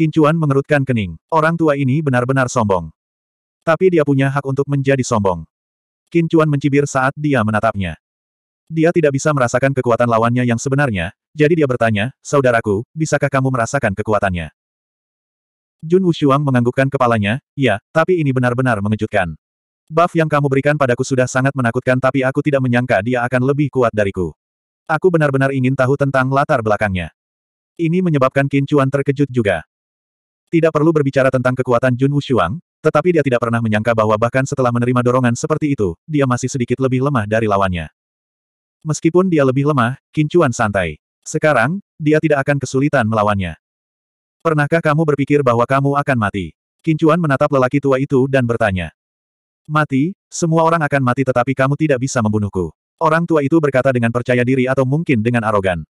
Kincuan mengerutkan kening. Orang tua ini benar-benar sombong. Tapi dia punya hak untuk menjadi sombong. Kincuan mencibir saat dia menatapnya. Dia tidak bisa merasakan kekuatan lawannya yang sebenarnya, jadi dia bertanya, Saudaraku, bisakah kamu merasakan kekuatannya? Jun Wushuang menganggukkan kepalanya, ya, tapi ini benar-benar mengejutkan. Buff yang kamu berikan padaku sudah sangat menakutkan tapi aku tidak menyangka dia akan lebih kuat dariku. Aku benar-benar ingin tahu tentang latar belakangnya. Ini menyebabkan Kincuan terkejut juga. Tidak perlu berbicara tentang kekuatan Jun Wushuang, tetapi dia tidak pernah menyangka bahwa bahkan setelah menerima dorongan seperti itu, dia masih sedikit lebih lemah dari lawannya. Meskipun dia lebih lemah, Kincuan santai. Sekarang, dia tidak akan kesulitan melawannya. Pernahkah kamu berpikir bahwa kamu akan mati? Kincuan menatap lelaki tua itu dan bertanya. Mati, semua orang akan mati tetapi kamu tidak bisa membunuhku. Orang tua itu berkata dengan percaya diri atau mungkin dengan arogan.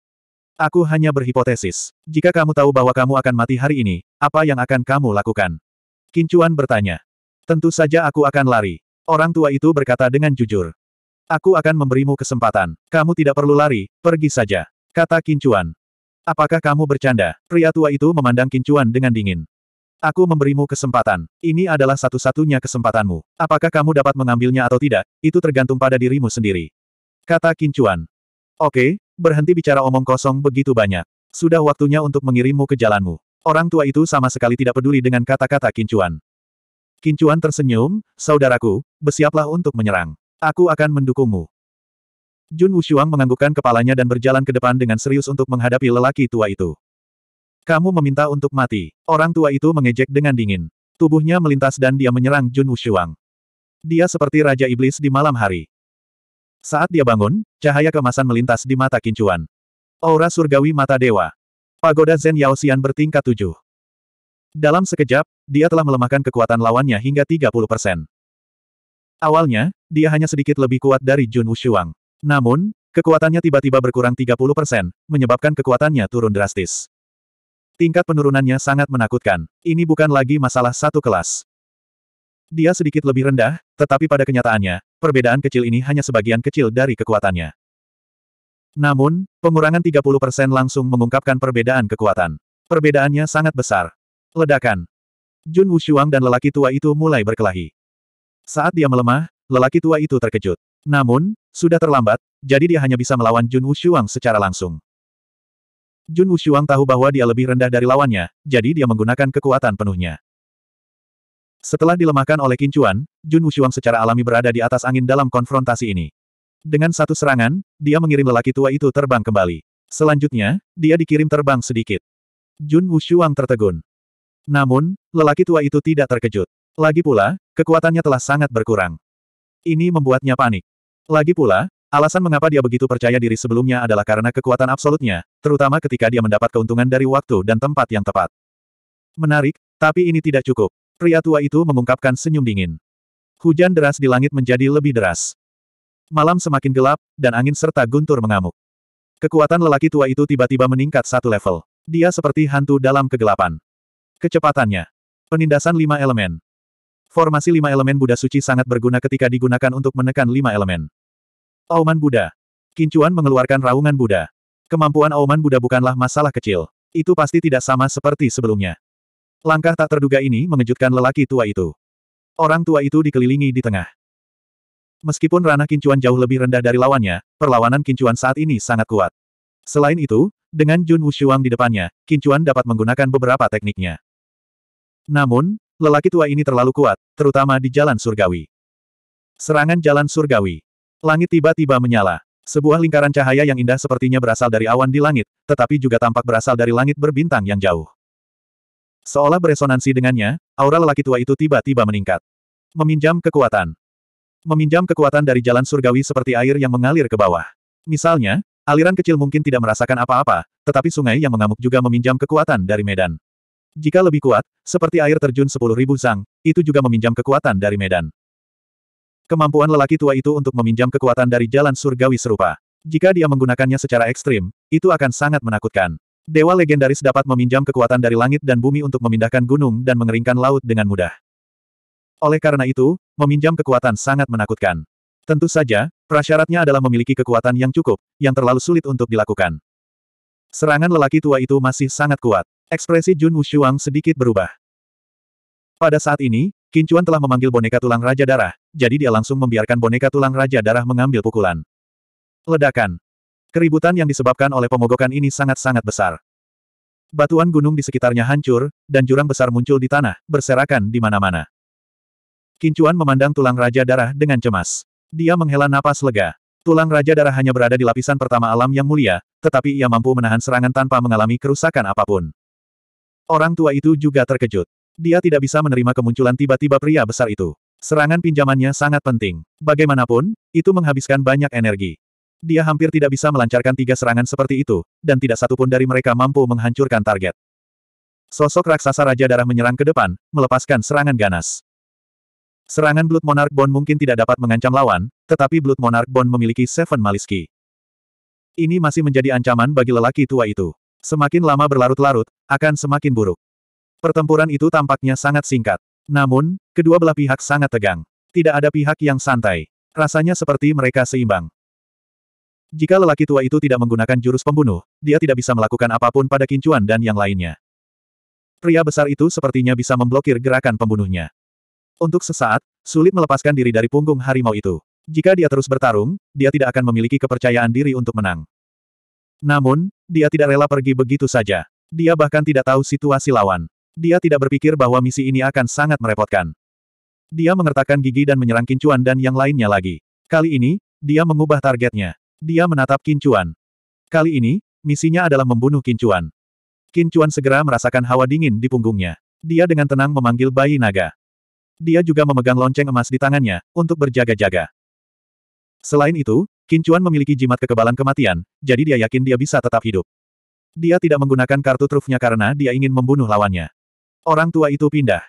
Aku hanya berhipotesis. Jika kamu tahu bahwa kamu akan mati hari ini, apa yang akan kamu lakukan? Kincuan bertanya. Tentu saja aku akan lari. Orang tua itu berkata dengan jujur. Aku akan memberimu kesempatan. Kamu tidak perlu lari, pergi saja. Kata Kincuan. Apakah kamu bercanda? Pria tua itu memandang Kincuan dengan dingin. Aku memberimu kesempatan. Ini adalah satu-satunya kesempatanmu. Apakah kamu dapat mengambilnya atau tidak, itu tergantung pada dirimu sendiri. Kata Kincuan. Oke, Berhenti bicara omong kosong begitu banyak. Sudah waktunya untuk mengirimmu ke jalanmu. Orang tua itu sama sekali tidak peduli dengan kata-kata Kincuan. Kincuan tersenyum, saudaraku, bersiaplah untuk menyerang. Aku akan mendukungmu. Jun Wushuang menganggukkan kepalanya dan berjalan ke depan dengan serius untuk menghadapi lelaki tua itu. Kamu meminta untuk mati. Orang tua itu mengejek dengan dingin. Tubuhnya melintas dan dia menyerang Jun Wushuang. Dia seperti Raja Iblis di malam hari. Saat dia bangun, cahaya kemasan melintas di mata kincuan. Aura surgawi mata dewa. Pagoda Zen Yao Xian bertingkat tujuh. Dalam sekejap, dia telah melemahkan kekuatan lawannya hingga 30%. Awalnya, dia hanya sedikit lebih kuat dari Jun Wushuang. Namun, kekuatannya tiba-tiba berkurang 30%, menyebabkan kekuatannya turun drastis. Tingkat penurunannya sangat menakutkan. Ini bukan lagi masalah satu kelas. Dia sedikit lebih rendah, tetapi pada kenyataannya, perbedaan kecil ini hanya sebagian kecil dari kekuatannya. Namun, pengurangan 30% langsung mengungkapkan perbedaan kekuatan. Perbedaannya sangat besar. Ledakan. Jun Wushuang dan lelaki tua itu mulai berkelahi. Saat dia melemah, lelaki tua itu terkejut. Namun, sudah terlambat, jadi dia hanya bisa melawan Jun Wushuang secara langsung. Jun Wushuang tahu bahwa dia lebih rendah dari lawannya, jadi dia menggunakan kekuatan penuhnya. Setelah dilemahkan oleh Kincuan, Jun Wushuang secara alami berada di atas angin dalam konfrontasi ini. Dengan satu serangan, dia mengirim lelaki tua itu terbang kembali. Selanjutnya, dia dikirim terbang sedikit. Jun Wushuang tertegun. Namun, lelaki tua itu tidak terkejut. Lagi pula, kekuatannya telah sangat berkurang. Ini membuatnya panik. Lagi pula, alasan mengapa dia begitu percaya diri sebelumnya adalah karena kekuatan absolutnya, terutama ketika dia mendapat keuntungan dari waktu dan tempat yang tepat. Menarik, tapi ini tidak cukup. Pria tua itu mengungkapkan senyum dingin. Hujan deras di langit menjadi lebih deras. Malam semakin gelap, dan angin serta guntur mengamuk. Kekuatan lelaki tua itu tiba-tiba meningkat satu level. Dia seperti hantu dalam kegelapan. Kecepatannya. Penindasan lima elemen. Formasi lima elemen Buddha suci sangat berguna ketika digunakan untuk menekan lima elemen. Auman Buddha. Kincuan mengeluarkan raungan Buddha. Kemampuan Auman Buddha bukanlah masalah kecil. Itu pasti tidak sama seperti sebelumnya. Langkah tak terduga ini mengejutkan lelaki tua itu. Orang tua itu dikelilingi di tengah. Meskipun ranah kincuan jauh lebih rendah dari lawannya, perlawanan kincuan saat ini sangat kuat. Selain itu, dengan Jun Wushuang di depannya, kincuan dapat menggunakan beberapa tekniknya. Namun, lelaki tua ini terlalu kuat, terutama di jalan surgawi. Serangan jalan surgawi. Langit tiba-tiba menyala. Sebuah lingkaran cahaya yang indah sepertinya berasal dari awan di langit, tetapi juga tampak berasal dari langit berbintang yang jauh. Seolah beresonansi dengannya, aura lelaki tua itu tiba-tiba meningkat. Meminjam kekuatan. Meminjam kekuatan dari jalan surgawi seperti air yang mengalir ke bawah. Misalnya, aliran kecil mungkin tidak merasakan apa-apa, tetapi sungai yang mengamuk juga meminjam kekuatan dari medan. Jika lebih kuat, seperti air terjun 10.000 zang, itu juga meminjam kekuatan dari medan. Kemampuan lelaki tua itu untuk meminjam kekuatan dari jalan surgawi serupa. Jika dia menggunakannya secara ekstrim, itu akan sangat menakutkan. Dewa legendaris dapat meminjam kekuatan dari langit dan bumi untuk memindahkan gunung dan mengeringkan laut dengan mudah. Oleh karena itu, meminjam kekuatan sangat menakutkan. Tentu saja, prasyaratnya adalah memiliki kekuatan yang cukup, yang terlalu sulit untuk dilakukan. Serangan lelaki tua itu masih sangat kuat. Ekspresi Jun Wushuang sedikit berubah. Pada saat ini, Kincuan telah memanggil boneka tulang Raja Darah, jadi dia langsung membiarkan boneka tulang Raja Darah mengambil pukulan. Ledakan. Keributan yang disebabkan oleh pemogokan ini sangat-sangat besar. Batuan gunung di sekitarnya hancur, dan jurang besar muncul di tanah, berserakan di mana-mana. Kincuan memandang tulang Raja Darah dengan cemas. Dia menghela napas lega. Tulang Raja Darah hanya berada di lapisan pertama alam yang mulia, tetapi ia mampu menahan serangan tanpa mengalami kerusakan apapun. Orang tua itu juga terkejut. Dia tidak bisa menerima kemunculan tiba-tiba pria besar itu. Serangan pinjamannya sangat penting. Bagaimanapun, itu menghabiskan banyak energi. Dia hampir tidak bisa melancarkan tiga serangan seperti itu, dan tidak satupun dari mereka mampu menghancurkan target. Sosok raksasa Raja Darah menyerang ke depan, melepaskan serangan ganas. Serangan Blood Monarch Bond mungkin tidak dapat mengancam lawan, tetapi Blood Monarch Bond memiliki Seven Maliski. Ini masih menjadi ancaman bagi lelaki tua itu. Semakin lama berlarut-larut, akan semakin buruk. Pertempuran itu tampaknya sangat singkat. Namun, kedua belah pihak sangat tegang. Tidak ada pihak yang santai. Rasanya seperti mereka seimbang. Jika lelaki tua itu tidak menggunakan jurus pembunuh, dia tidak bisa melakukan apapun pada Kincuan dan yang lainnya. Pria besar itu sepertinya bisa memblokir gerakan pembunuhnya. Untuk sesaat, sulit melepaskan diri dari punggung harimau itu. Jika dia terus bertarung, dia tidak akan memiliki kepercayaan diri untuk menang. Namun, dia tidak rela pergi begitu saja. Dia bahkan tidak tahu situasi lawan. Dia tidak berpikir bahwa misi ini akan sangat merepotkan. Dia mengertakkan gigi dan menyerang Kincuan dan yang lainnya lagi. Kali ini, dia mengubah targetnya. Dia menatap Kincuan. Kali ini, misinya adalah membunuh Kincuan. Kincuan segera merasakan hawa dingin di punggungnya. Dia dengan tenang memanggil bayi naga. Dia juga memegang lonceng emas di tangannya, untuk berjaga-jaga. Selain itu, Kincuan memiliki jimat kekebalan kematian, jadi dia yakin dia bisa tetap hidup. Dia tidak menggunakan kartu trufnya karena dia ingin membunuh lawannya. Orang tua itu pindah.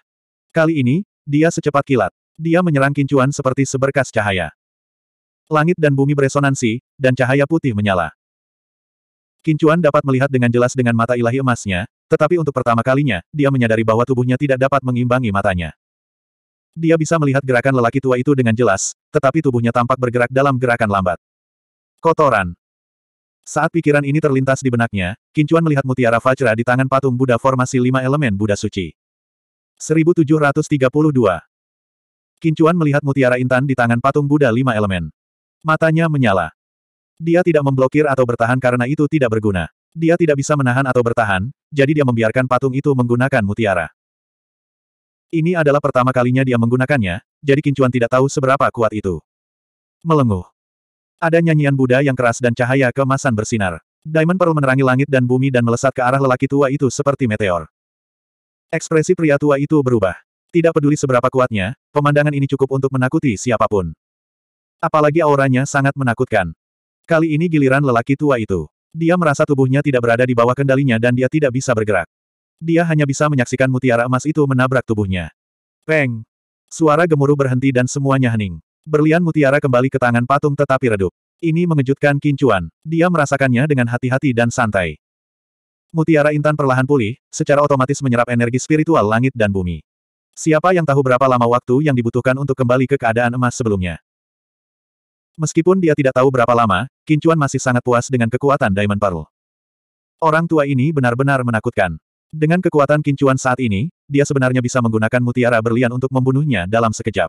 Kali ini, dia secepat kilat. Dia menyerang Kincuan seperti seberkas cahaya. Langit dan bumi beresonansi, dan cahaya putih menyala. Kincuan dapat melihat dengan jelas dengan mata ilahi emasnya, tetapi untuk pertama kalinya, dia menyadari bahwa tubuhnya tidak dapat mengimbangi matanya. Dia bisa melihat gerakan lelaki tua itu dengan jelas, tetapi tubuhnya tampak bergerak dalam gerakan lambat. Kotoran. Saat pikiran ini terlintas di benaknya, Kincuan melihat mutiara Vajra di tangan patung Buddha formasi lima elemen Buddha suci. 1732 Kincuan melihat mutiara intan di tangan patung Buddha lima elemen. Matanya menyala. Dia tidak memblokir atau bertahan karena itu tidak berguna. Dia tidak bisa menahan atau bertahan, jadi dia membiarkan patung itu menggunakan mutiara. Ini adalah pertama kalinya dia menggunakannya, jadi Kincuan tidak tahu seberapa kuat itu. Melenguh. Ada nyanyian Buddha yang keras dan cahaya kemasan bersinar. Diamond Pearl menerangi langit dan bumi dan melesat ke arah lelaki tua itu seperti meteor. Ekspresi pria tua itu berubah. Tidak peduli seberapa kuatnya, pemandangan ini cukup untuk menakuti siapapun. Apalagi auranya sangat menakutkan. Kali ini giliran lelaki tua itu. Dia merasa tubuhnya tidak berada di bawah kendalinya dan dia tidak bisa bergerak. Dia hanya bisa menyaksikan mutiara emas itu menabrak tubuhnya. Peng! Suara gemuruh berhenti dan semuanya hening. Berlian mutiara kembali ke tangan patung tetapi redup. Ini mengejutkan Kincuan. Dia merasakannya dengan hati-hati dan santai. Mutiara intan perlahan pulih, secara otomatis menyerap energi spiritual langit dan bumi. Siapa yang tahu berapa lama waktu yang dibutuhkan untuk kembali ke keadaan emas sebelumnya? Meskipun dia tidak tahu berapa lama, Kincuan masih sangat puas dengan kekuatan Diamond Pearl. Orang tua ini benar-benar menakutkan. Dengan kekuatan Kincuan saat ini, dia sebenarnya bisa menggunakan mutiara berlian untuk membunuhnya dalam sekejap.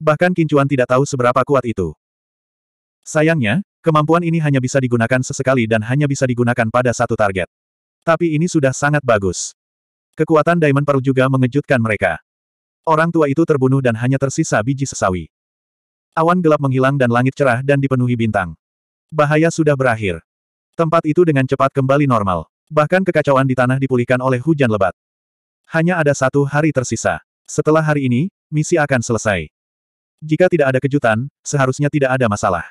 Bahkan Kincuan tidak tahu seberapa kuat itu. Sayangnya, kemampuan ini hanya bisa digunakan sesekali dan hanya bisa digunakan pada satu target. Tapi ini sudah sangat bagus. Kekuatan Diamond Pearl juga mengejutkan mereka. Orang tua itu terbunuh dan hanya tersisa biji sesawi. Awan gelap menghilang dan langit cerah dan dipenuhi bintang. Bahaya sudah berakhir. Tempat itu dengan cepat kembali normal. Bahkan kekacauan di tanah dipulihkan oleh hujan lebat. Hanya ada satu hari tersisa. Setelah hari ini, misi akan selesai. Jika tidak ada kejutan, seharusnya tidak ada masalah.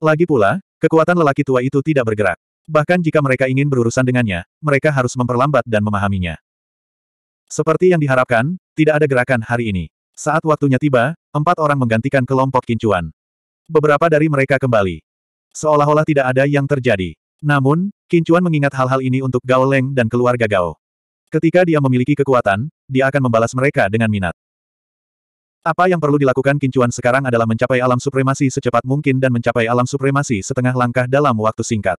Lagi pula, kekuatan lelaki tua itu tidak bergerak. Bahkan jika mereka ingin berurusan dengannya, mereka harus memperlambat dan memahaminya. Seperti yang diharapkan, tidak ada gerakan hari ini. Saat waktunya tiba, empat orang menggantikan kelompok kincuan. Beberapa dari mereka kembali. Seolah-olah tidak ada yang terjadi. Namun, kincuan mengingat hal-hal ini untuk Gao Leng dan keluarga Gao. Ketika dia memiliki kekuatan, dia akan membalas mereka dengan minat. Apa yang perlu dilakukan Kincuan sekarang adalah mencapai alam supremasi secepat mungkin dan mencapai alam supremasi setengah langkah dalam waktu singkat.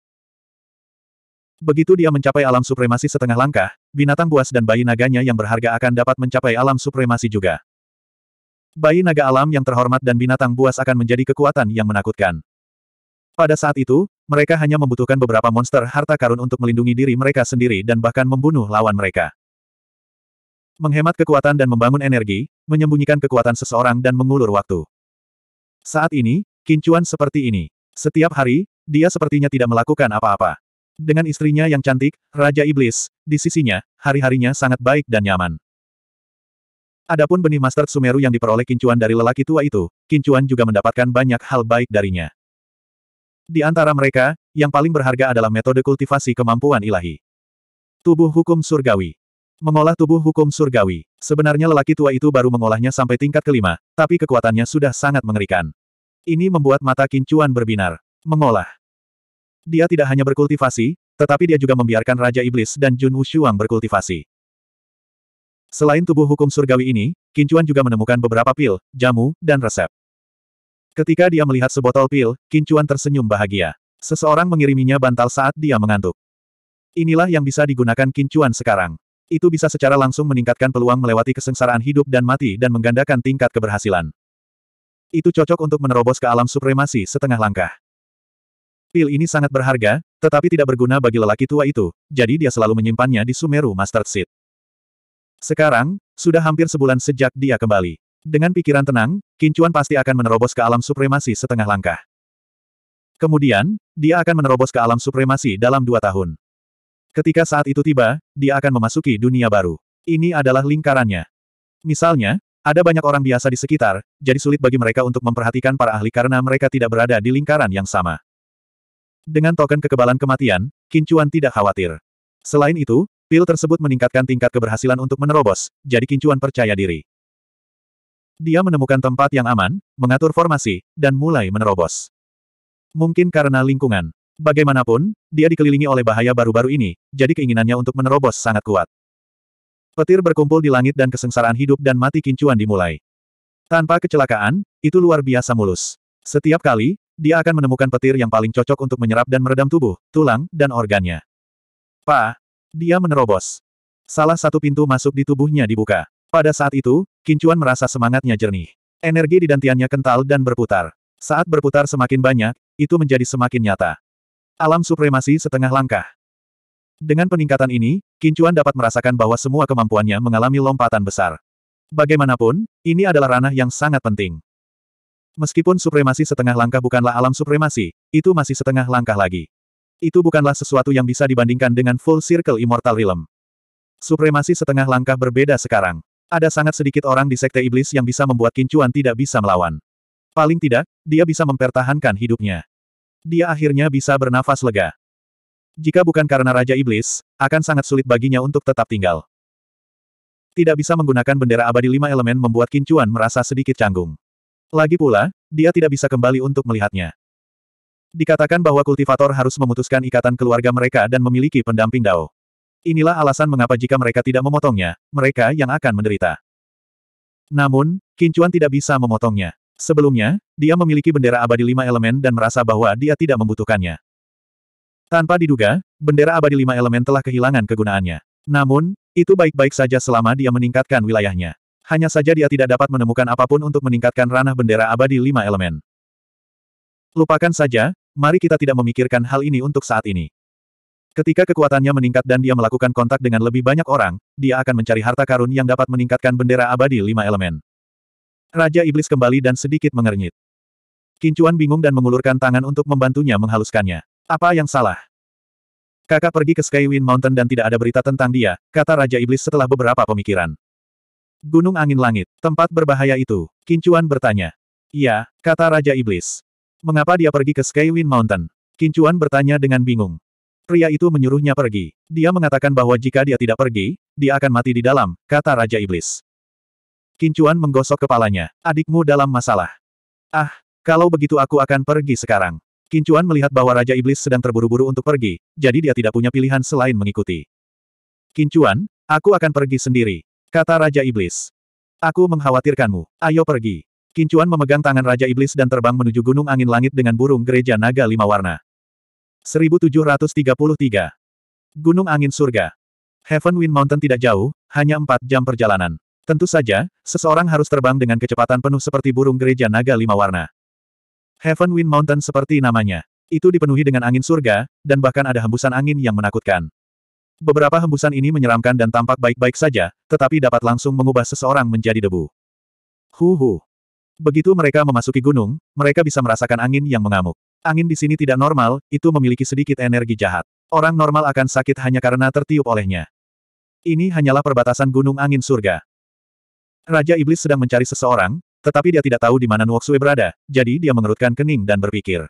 Begitu dia mencapai alam supremasi setengah langkah, binatang buas dan bayi naganya yang berharga akan dapat mencapai alam supremasi juga. Bayi naga alam yang terhormat dan binatang buas akan menjadi kekuatan yang menakutkan. Pada saat itu, mereka hanya membutuhkan beberapa monster harta karun untuk melindungi diri mereka sendiri dan bahkan membunuh lawan mereka. Menghemat kekuatan dan membangun energi, menyembunyikan kekuatan seseorang dan mengulur waktu. Saat ini, kincuan seperti ini. Setiap hari, dia sepertinya tidak melakukan apa-apa. Dengan istrinya yang cantik, Raja Iblis, di sisinya, hari-harinya sangat baik dan nyaman. Adapun benih master Sumeru yang diperoleh Kincuan dari lelaki tua itu, Kincuan juga mendapatkan banyak hal baik darinya. Di antara mereka, yang paling berharga adalah metode kultivasi kemampuan ilahi. Tubuh Hukum Surgawi Mengolah tubuh hukum surgawi. Sebenarnya lelaki tua itu baru mengolahnya sampai tingkat kelima, tapi kekuatannya sudah sangat mengerikan. Ini membuat mata Kincuan berbinar. Mengolah. Dia tidak hanya berkultivasi, tetapi dia juga membiarkan Raja Iblis dan Jun Wushuang berkultivasi. Selain tubuh hukum surgawi ini, Kincuan juga menemukan beberapa pil, jamu, dan resep. Ketika dia melihat sebotol pil, Kincuan tersenyum bahagia. Seseorang mengiriminya bantal saat dia mengantuk. Inilah yang bisa digunakan Kincuan sekarang. Itu bisa secara langsung meningkatkan peluang melewati kesengsaraan hidup dan mati dan menggandakan tingkat keberhasilan. Itu cocok untuk menerobos ke alam supremasi setengah langkah. Pil ini sangat berharga, tetapi tidak berguna bagi lelaki tua itu, jadi dia selalu menyimpannya di Sumeru Master Seed. Sekarang, sudah hampir sebulan sejak dia kembali. Dengan pikiran tenang, Kincuan pasti akan menerobos ke alam supremasi setengah langkah. Kemudian, dia akan menerobos ke alam supremasi dalam dua tahun. Ketika saat itu tiba, dia akan memasuki dunia baru. Ini adalah lingkarannya. Misalnya, ada banyak orang biasa di sekitar, jadi sulit bagi mereka untuk memperhatikan para ahli karena mereka tidak berada di lingkaran yang sama. Dengan token kekebalan kematian, Kincuan tidak khawatir. Selain itu, Pil tersebut meningkatkan tingkat keberhasilan untuk menerobos, jadi kincuan percaya diri. Dia menemukan tempat yang aman, mengatur formasi, dan mulai menerobos. Mungkin karena lingkungan. Bagaimanapun, dia dikelilingi oleh bahaya baru-baru ini, jadi keinginannya untuk menerobos sangat kuat. Petir berkumpul di langit dan kesengsaraan hidup dan mati kincuan dimulai. Tanpa kecelakaan, itu luar biasa mulus. Setiap kali, dia akan menemukan petir yang paling cocok untuk menyerap dan meredam tubuh, tulang, dan organnya. Pa, dia menerobos. Salah satu pintu masuk di tubuhnya dibuka. Pada saat itu, Kincuan merasa semangatnya jernih. Energi di dantiannya kental dan berputar. Saat berputar semakin banyak, itu menjadi semakin nyata. Alam supremasi setengah langkah. Dengan peningkatan ini, Kincuan dapat merasakan bahwa semua kemampuannya mengalami lompatan besar. Bagaimanapun, ini adalah ranah yang sangat penting. Meskipun supremasi setengah langkah bukanlah alam supremasi, itu masih setengah langkah lagi. Itu bukanlah sesuatu yang bisa dibandingkan dengan full circle immortal realm. Supremasi setengah langkah berbeda sekarang. Ada sangat sedikit orang di sekte iblis yang bisa membuat kincuan tidak bisa melawan. Paling tidak, dia bisa mempertahankan hidupnya. Dia akhirnya bisa bernafas lega. Jika bukan karena Raja Iblis, akan sangat sulit baginya untuk tetap tinggal. Tidak bisa menggunakan bendera abadi lima elemen membuat Kincuan merasa sedikit canggung. Lagi pula, dia tidak bisa kembali untuk melihatnya. Dikatakan bahwa kultivator harus memutuskan ikatan keluarga mereka dan memiliki pendamping Dao. Inilah alasan mengapa jika mereka tidak memotongnya, mereka yang akan menderita. Namun, Kincuan tidak bisa memotongnya. Sebelumnya, dia memiliki bendera abadi lima elemen dan merasa bahwa dia tidak membutuhkannya. Tanpa diduga, bendera abadi lima elemen telah kehilangan kegunaannya. Namun, itu baik-baik saja selama dia meningkatkan wilayahnya. Hanya saja dia tidak dapat menemukan apapun untuk meningkatkan ranah bendera abadi lima elemen. Lupakan saja, Mari kita tidak memikirkan hal ini untuk saat ini. Ketika kekuatannya meningkat dan dia melakukan kontak dengan lebih banyak orang, dia akan mencari harta karun yang dapat meningkatkan bendera abadi lima elemen. Raja Iblis kembali dan sedikit mengernyit. Kincuan bingung dan mengulurkan tangan untuk membantunya menghaluskannya. Apa yang salah? Kakak pergi ke Skywind Mountain dan tidak ada berita tentang dia, kata Raja Iblis setelah beberapa pemikiran. Gunung Angin Langit, tempat berbahaya itu, Kincuan bertanya. Iya, kata Raja Iblis. Mengapa dia pergi ke Skywind Mountain? Kincuan bertanya dengan bingung. Pria itu menyuruhnya pergi. Dia mengatakan bahwa jika dia tidak pergi, dia akan mati di dalam, kata Raja Iblis. Kincuan menggosok kepalanya. Adikmu dalam masalah. Ah, kalau begitu aku akan pergi sekarang. Kincuan melihat bahwa Raja Iblis sedang terburu-buru untuk pergi, jadi dia tidak punya pilihan selain mengikuti. Kincuan, aku akan pergi sendiri, kata Raja Iblis. Aku mengkhawatirkanmu, ayo pergi. Kincuan memegang tangan Raja Iblis dan terbang menuju Gunung Angin Langit dengan burung gereja naga lima warna. 1733 Gunung Angin Surga Heaven Wind Mountain tidak jauh, hanya empat jam perjalanan. Tentu saja, seseorang harus terbang dengan kecepatan penuh seperti burung gereja naga lima warna. Heaven Wind Mountain seperti namanya. Itu dipenuhi dengan angin surga, dan bahkan ada hembusan angin yang menakutkan. Beberapa hembusan ini menyeramkan dan tampak baik-baik saja, tetapi dapat langsung mengubah seseorang menjadi debu. Huhu. Begitu mereka memasuki gunung, mereka bisa merasakan angin yang mengamuk. Angin di sini tidak normal, itu memiliki sedikit energi jahat. Orang normal akan sakit hanya karena tertiup olehnya. Ini hanyalah perbatasan gunung angin surga. Raja Iblis sedang mencari seseorang, tetapi dia tidak tahu di mana Nuoksue berada, jadi dia mengerutkan kening dan berpikir.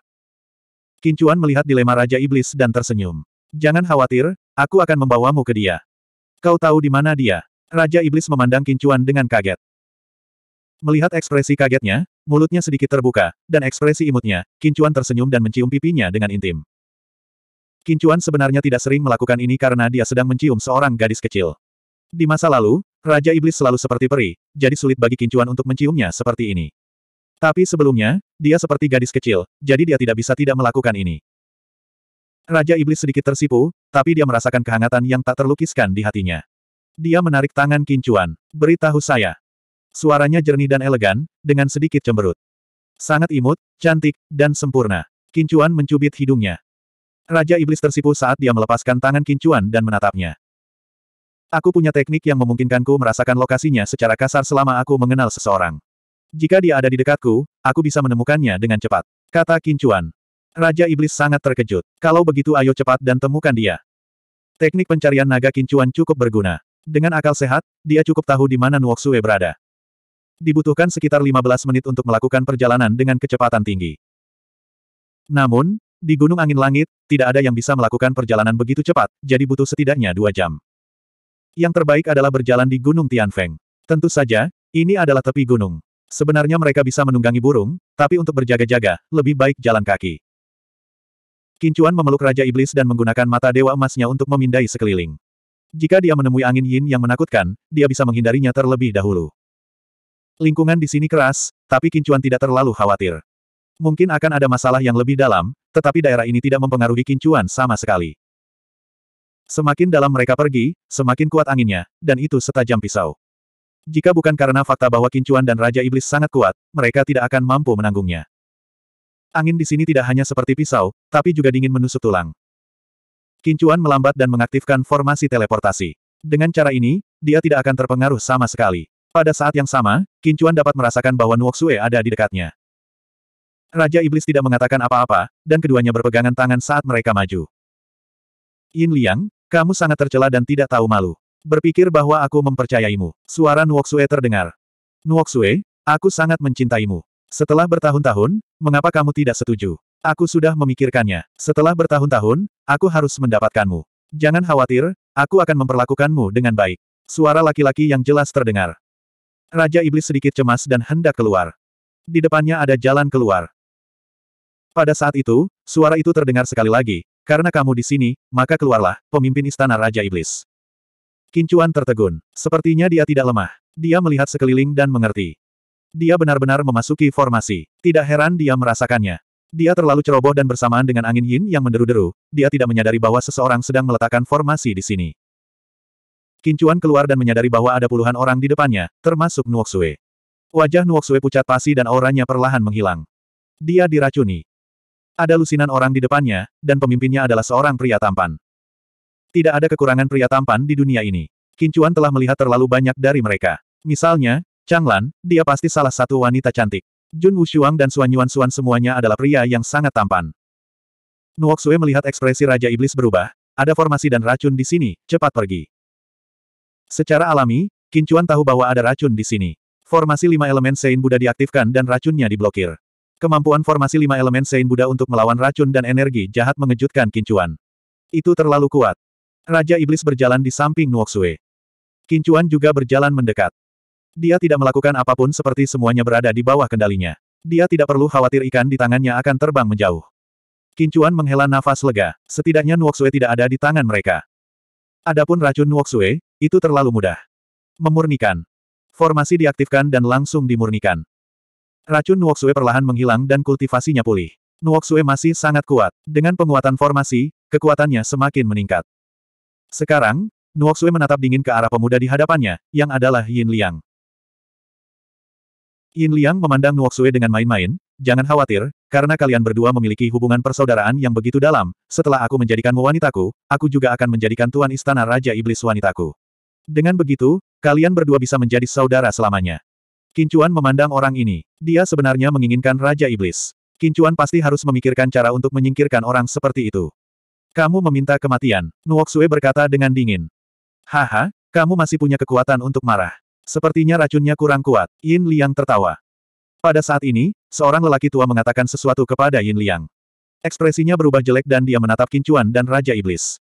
Kincuan melihat dilema Raja Iblis dan tersenyum. Jangan khawatir, aku akan membawamu ke dia. Kau tahu di mana dia? Raja Iblis memandang Kincuan dengan kaget. Melihat ekspresi kagetnya, mulutnya sedikit terbuka, dan ekspresi imutnya, Kincuan tersenyum dan mencium pipinya dengan intim. Kincuan sebenarnya tidak sering melakukan ini karena dia sedang mencium seorang gadis kecil. Di masa lalu, Raja Iblis selalu seperti peri, jadi sulit bagi Kincuan untuk menciumnya seperti ini. Tapi sebelumnya, dia seperti gadis kecil, jadi dia tidak bisa tidak melakukan ini. Raja Iblis sedikit tersipu, tapi dia merasakan kehangatan yang tak terlukiskan di hatinya. Dia menarik tangan Kincuan. Beritahu saya, Suaranya jernih dan elegan, dengan sedikit cemberut. Sangat imut, cantik, dan sempurna. Kincuan mencubit hidungnya. Raja Iblis tersipu saat dia melepaskan tangan Kincuan dan menatapnya. Aku punya teknik yang memungkinkanku merasakan lokasinya secara kasar selama aku mengenal seseorang. Jika dia ada di dekatku, aku bisa menemukannya dengan cepat. Kata Kincuan. Raja Iblis sangat terkejut. Kalau begitu ayo cepat dan temukan dia. Teknik pencarian naga Kincuan cukup berguna. Dengan akal sehat, dia cukup tahu di mana Nuoksue berada. Dibutuhkan sekitar 15 menit untuk melakukan perjalanan dengan kecepatan tinggi. Namun, di Gunung Angin Langit, tidak ada yang bisa melakukan perjalanan begitu cepat, jadi butuh setidaknya dua jam. Yang terbaik adalah berjalan di Gunung Tianfeng. Tentu saja, ini adalah tepi gunung. Sebenarnya mereka bisa menunggangi burung, tapi untuk berjaga-jaga, lebih baik jalan kaki. Kincuan memeluk Raja Iblis dan menggunakan mata dewa emasnya untuk memindai sekeliling. Jika dia menemui angin yin yang menakutkan, dia bisa menghindarinya terlebih dahulu. Lingkungan di sini keras, tapi Kincuan tidak terlalu khawatir. Mungkin akan ada masalah yang lebih dalam, tetapi daerah ini tidak mempengaruhi Kincuan sama sekali. Semakin dalam mereka pergi, semakin kuat anginnya, dan itu setajam pisau. Jika bukan karena fakta bahwa Kincuan dan Raja Iblis sangat kuat, mereka tidak akan mampu menanggungnya. Angin di sini tidak hanya seperti pisau, tapi juga dingin menusuk tulang. Kincuan melambat dan mengaktifkan formasi teleportasi. Dengan cara ini, dia tidak akan terpengaruh sama sekali. Pada saat yang sama, Kincuan dapat merasakan bahwa Nuoksue ada di dekatnya. Raja Iblis tidak mengatakan apa-apa, dan keduanya berpegangan tangan saat mereka maju. Yin Liang, kamu sangat tercela dan tidak tahu malu. Berpikir bahwa aku mempercayaimu. Suara Nuoksue terdengar. Nuoksue, aku sangat mencintaimu. Setelah bertahun-tahun, mengapa kamu tidak setuju? Aku sudah memikirkannya. Setelah bertahun-tahun, aku harus mendapatkanmu. Jangan khawatir, aku akan memperlakukanmu dengan baik. Suara laki-laki yang jelas terdengar. Raja Iblis sedikit cemas dan hendak keluar. Di depannya ada jalan keluar. Pada saat itu, suara itu terdengar sekali lagi, karena kamu di sini, maka keluarlah, pemimpin istana Raja Iblis. Kincuan tertegun. Sepertinya dia tidak lemah. Dia melihat sekeliling dan mengerti. Dia benar-benar memasuki formasi. Tidak heran dia merasakannya. Dia terlalu ceroboh dan bersamaan dengan angin yin yang menderu-deru, dia tidak menyadari bahwa seseorang sedang meletakkan formasi di sini. Kincuan keluar dan menyadari bahwa ada puluhan orang di depannya, termasuk Nuoksue. Wajah Nuoksue pucat pasi dan auranya perlahan menghilang. Dia diracuni. Ada lusinan orang di depannya, dan pemimpinnya adalah seorang pria tampan. Tidak ada kekurangan pria tampan di dunia ini. Kincuan telah melihat terlalu banyak dari mereka. Misalnya, Changlan, dia pasti salah satu wanita cantik. Jun Wushuang dan Suan Yuan Suan semuanya adalah pria yang sangat tampan. Nuoksue melihat ekspresi Raja Iblis berubah, ada formasi dan racun di sini, cepat pergi. Secara alami, Kincuan tahu bahwa ada racun di sini. Formasi lima elemen Sein Buddha diaktifkan dan racunnya diblokir. Kemampuan formasi lima elemen Sein Buddha untuk melawan racun dan energi jahat mengejutkan Kincuan. Itu terlalu kuat. Raja Iblis berjalan di samping Nuoksue. Kincuan juga berjalan mendekat. Dia tidak melakukan apapun seperti semuanya berada di bawah kendalinya. Dia tidak perlu khawatir ikan di tangannya akan terbang menjauh. Kincuan menghela nafas lega, setidaknya Nuoksue tidak ada di tangan mereka. Adapun racun Nuoksue, itu terlalu mudah. Memurnikan. Formasi diaktifkan dan langsung dimurnikan. Racun Nuoksue perlahan menghilang dan kultivasinya pulih. Nuoksue masih sangat kuat. Dengan penguatan formasi, kekuatannya semakin meningkat. Sekarang, Nuoksue menatap dingin ke arah pemuda di hadapannya, yang adalah Yin Liang. Yin Liang memandang Nuoksue dengan main-main, jangan khawatir, karena kalian berdua memiliki hubungan persaudaraan yang begitu dalam, setelah aku menjadikanmu wanitaku, aku juga akan menjadikan Tuan Istana Raja Iblis wanitaku. Dengan begitu, kalian berdua bisa menjadi saudara selamanya. Kincuan memandang orang ini. Dia sebenarnya menginginkan Raja Iblis. Kincuan pasti harus memikirkan cara untuk menyingkirkan orang seperti itu. Kamu meminta kematian, Nuoksue berkata dengan dingin. Haha, kamu masih punya kekuatan untuk marah. Sepertinya racunnya kurang kuat, Yin Liang tertawa. Pada saat ini, seorang lelaki tua mengatakan sesuatu kepada Yin Liang. Ekspresinya berubah jelek dan dia menatap Kincuan dan Raja Iblis.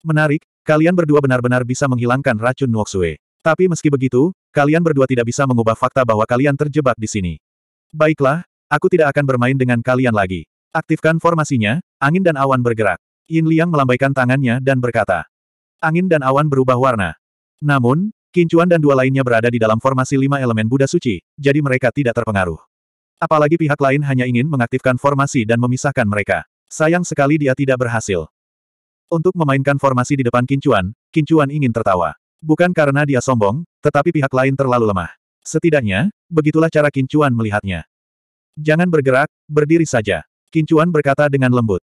Menarik, Kalian berdua benar-benar bisa menghilangkan racun Nuoxue. Tapi meski begitu, kalian berdua tidak bisa mengubah fakta bahwa kalian terjebak di sini. Baiklah, aku tidak akan bermain dengan kalian lagi. Aktifkan formasinya, angin dan awan bergerak. Yin Liang melambaikan tangannya dan berkata. Angin dan awan berubah warna. Namun, Kincuan dan dua lainnya berada di dalam formasi lima elemen Buddha Suci, jadi mereka tidak terpengaruh. Apalagi pihak lain hanya ingin mengaktifkan formasi dan memisahkan mereka. Sayang sekali dia tidak berhasil. Untuk memainkan formasi di depan Kincuan, Kincuan ingin tertawa. Bukan karena dia sombong, tetapi pihak lain terlalu lemah. Setidaknya, begitulah cara Kincuan melihatnya. Jangan bergerak, berdiri saja. Kincuan berkata dengan lembut.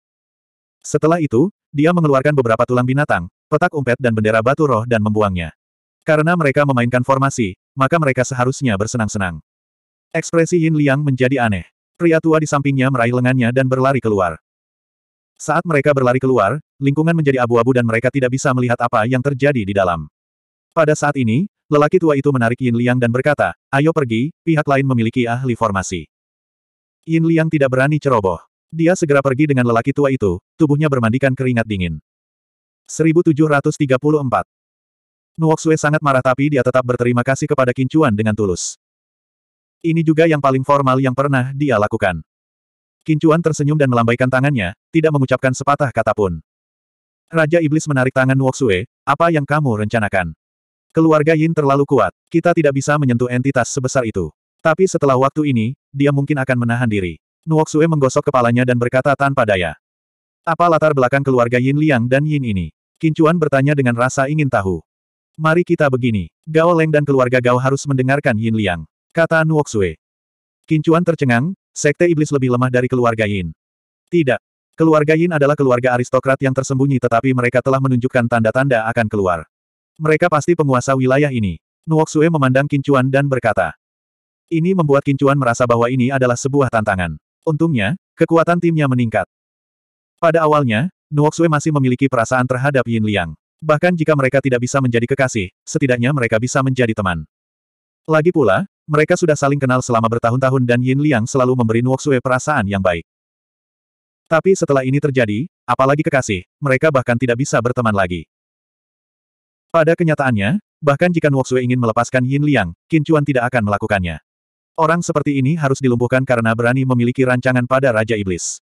Setelah itu, dia mengeluarkan beberapa tulang binatang, petak umpet dan bendera batu roh dan membuangnya. Karena mereka memainkan formasi, maka mereka seharusnya bersenang-senang. Ekspresi Yin Liang menjadi aneh. Pria tua di sampingnya meraih lengannya dan berlari keluar. Saat mereka berlari keluar, lingkungan menjadi abu-abu dan mereka tidak bisa melihat apa yang terjadi di dalam. Pada saat ini, lelaki tua itu menarik Yin Liang dan berkata, ayo pergi, pihak lain memiliki ahli formasi. Yin Liang tidak berani ceroboh. Dia segera pergi dengan lelaki tua itu, tubuhnya bermandikan keringat dingin. 1734 Nuoksue sangat marah tapi dia tetap berterima kasih kepada Kincuan dengan tulus. Ini juga yang paling formal yang pernah dia lakukan. Kincuan tersenyum dan melambaikan tangannya, tidak mengucapkan sepatah kata pun. Raja Iblis menarik tangan Woksue, apa yang kamu rencanakan? Keluarga Yin terlalu kuat, kita tidak bisa menyentuh entitas sebesar itu. Tapi setelah waktu ini, dia mungkin akan menahan diri. Nuoksue menggosok kepalanya dan berkata tanpa daya. Apa latar belakang keluarga Yin Liang dan Yin ini? Kincuan bertanya dengan rasa ingin tahu. Mari kita begini, Gao Leng dan keluarga Gao harus mendengarkan Yin Liang. Kata Nuoksue. Kincuan tercengang, Sekte Iblis lebih lemah dari keluarga Yin. Tidak. Keluarga Yin adalah keluarga aristokrat yang tersembunyi tetapi mereka telah menunjukkan tanda-tanda akan keluar. Mereka pasti penguasa wilayah ini. Nuoksue memandang Kincuan dan berkata. Ini membuat Kincuan merasa bahwa ini adalah sebuah tantangan. Untungnya, kekuatan timnya meningkat. Pada awalnya, Nuoksue masih memiliki perasaan terhadap Yin Liang. Bahkan jika mereka tidak bisa menjadi kekasih, setidaknya mereka bisa menjadi teman. Lagi pula, mereka sudah saling kenal selama bertahun-tahun dan Yin Liang selalu memberi Xue perasaan yang baik. Tapi setelah ini terjadi, apalagi kekasih, mereka bahkan tidak bisa berteman lagi. Pada kenyataannya, bahkan jika Xue ingin melepaskan Yin Liang, Qin Chuan tidak akan melakukannya. Orang seperti ini harus dilumpuhkan karena berani memiliki rancangan pada Raja Iblis.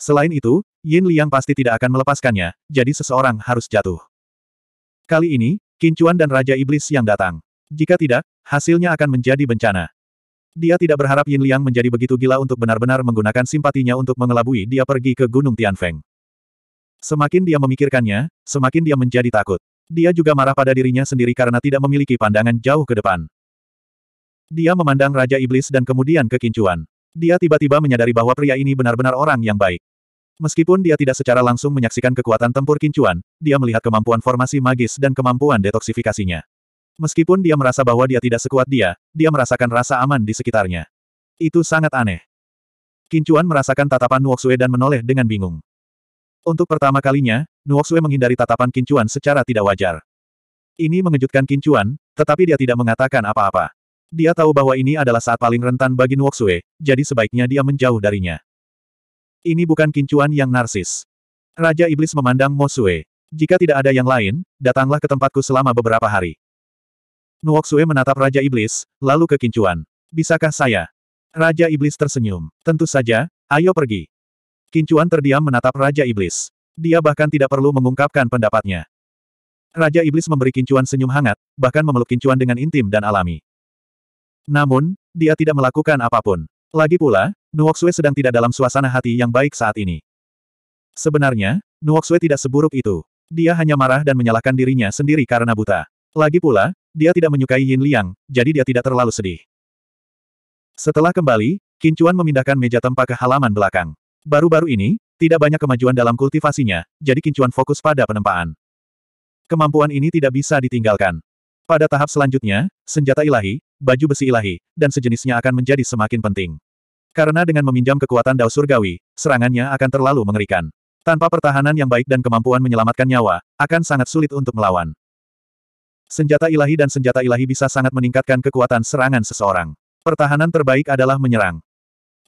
Selain itu, Yin Liang pasti tidak akan melepaskannya, jadi seseorang harus jatuh. Kali ini, Qin Chuan dan Raja Iblis yang datang. Jika tidak, hasilnya akan menjadi bencana. Dia tidak berharap Yin Liang menjadi begitu gila untuk benar-benar menggunakan simpatinya untuk mengelabui dia pergi ke Gunung Tianfeng. Semakin dia memikirkannya, semakin dia menjadi takut. Dia juga marah pada dirinya sendiri karena tidak memiliki pandangan jauh ke depan. Dia memandang Raja Iblis dan kemudian kekincuan. Dia tiba-tiba menyadari bahwa pria ini benar-benar orang yang baik. Meskipun dia tidak secara langsung menyaksikan kekuatan tempur kincuan, dia melihat kemampuan formasi magis dan kemampuan detoksifikasinya. Meskipun dia merasa bahwa dia tidak sekuat dia, dia merasakan rasa aman di sekitarnya. Itu sangat aneh. Kincuan merasakan tatapan Nuoxue dan menoleh dengan bingung. Untuk pertama kalinya, Nuoxue menghindari tatapan Kincuan secara tidak wajar. Ini mengejutkan Kincuan, tetapi dia tidak mengatakan apa-apa. Dia tahu bahwa ini adalah saat paling rentan bagi Nuoxue, jadi sebaiknya dia menjauh darinya. Ini bukan Kincuan yang narsis. Raja Iblis memandang Mosue. Jika tidak ada yang lain, datanglah ke tempatku selama beberapa hari. Nuok Nuoksue menatap Raja Iblis, lalu ke Kincuan. Bisakah saya? Raja Iblis tersenyum. Tentu saja, ayo pergi. Kincuan terdiam menatap Raja Iblis. Dia bahkan tidak perlu mengungkapkan pendapatnya. Raja Iblis memberi Kincuan senyum hangat, bahkan memeluk Kincuan dengan intim dan alami. Namun, dia tidak melakukan apapun. Lagi pula, Nuok Nuoksue sedang tidak dalam suasana hati yang baik saat ini. Sebenarnya, Nuok Nuoksue tidak seburuk itu. Dia hanya marah dan menyalahkan dirinya sendiri karena buta. Lagi pula, dia tidak menyukai Yin Liang, jadi dia tidak terlalu sedih. Setelah kembali, Qin Chuan memindahkan meja tempa ke halaman belakang. Baru-baru ini, tidak banyak kemajuan dalam kultivasinya, jadi Qin Chuan fokus pada penempaan. Kemampuan ini tidak bisa ditinggalkan. Pada tahap selanjutnya, senjata ilahi, baju besi ilahi, dan sejenisnya akan menjadi semakin penting. Karena dengan meminjam kekuatan dao surgawi, serangannya akan terlalu mengerikan. Tanpa pertahanan yang baik dan kemampuan menyelamatkan nyawa, akan sangat sulit untuk melawan. Senjata ilahi dan senjata ilahi bisa sangat meningkatkan kekuatan serangan seseorang. Pertahanan terbaik adalah menyerang.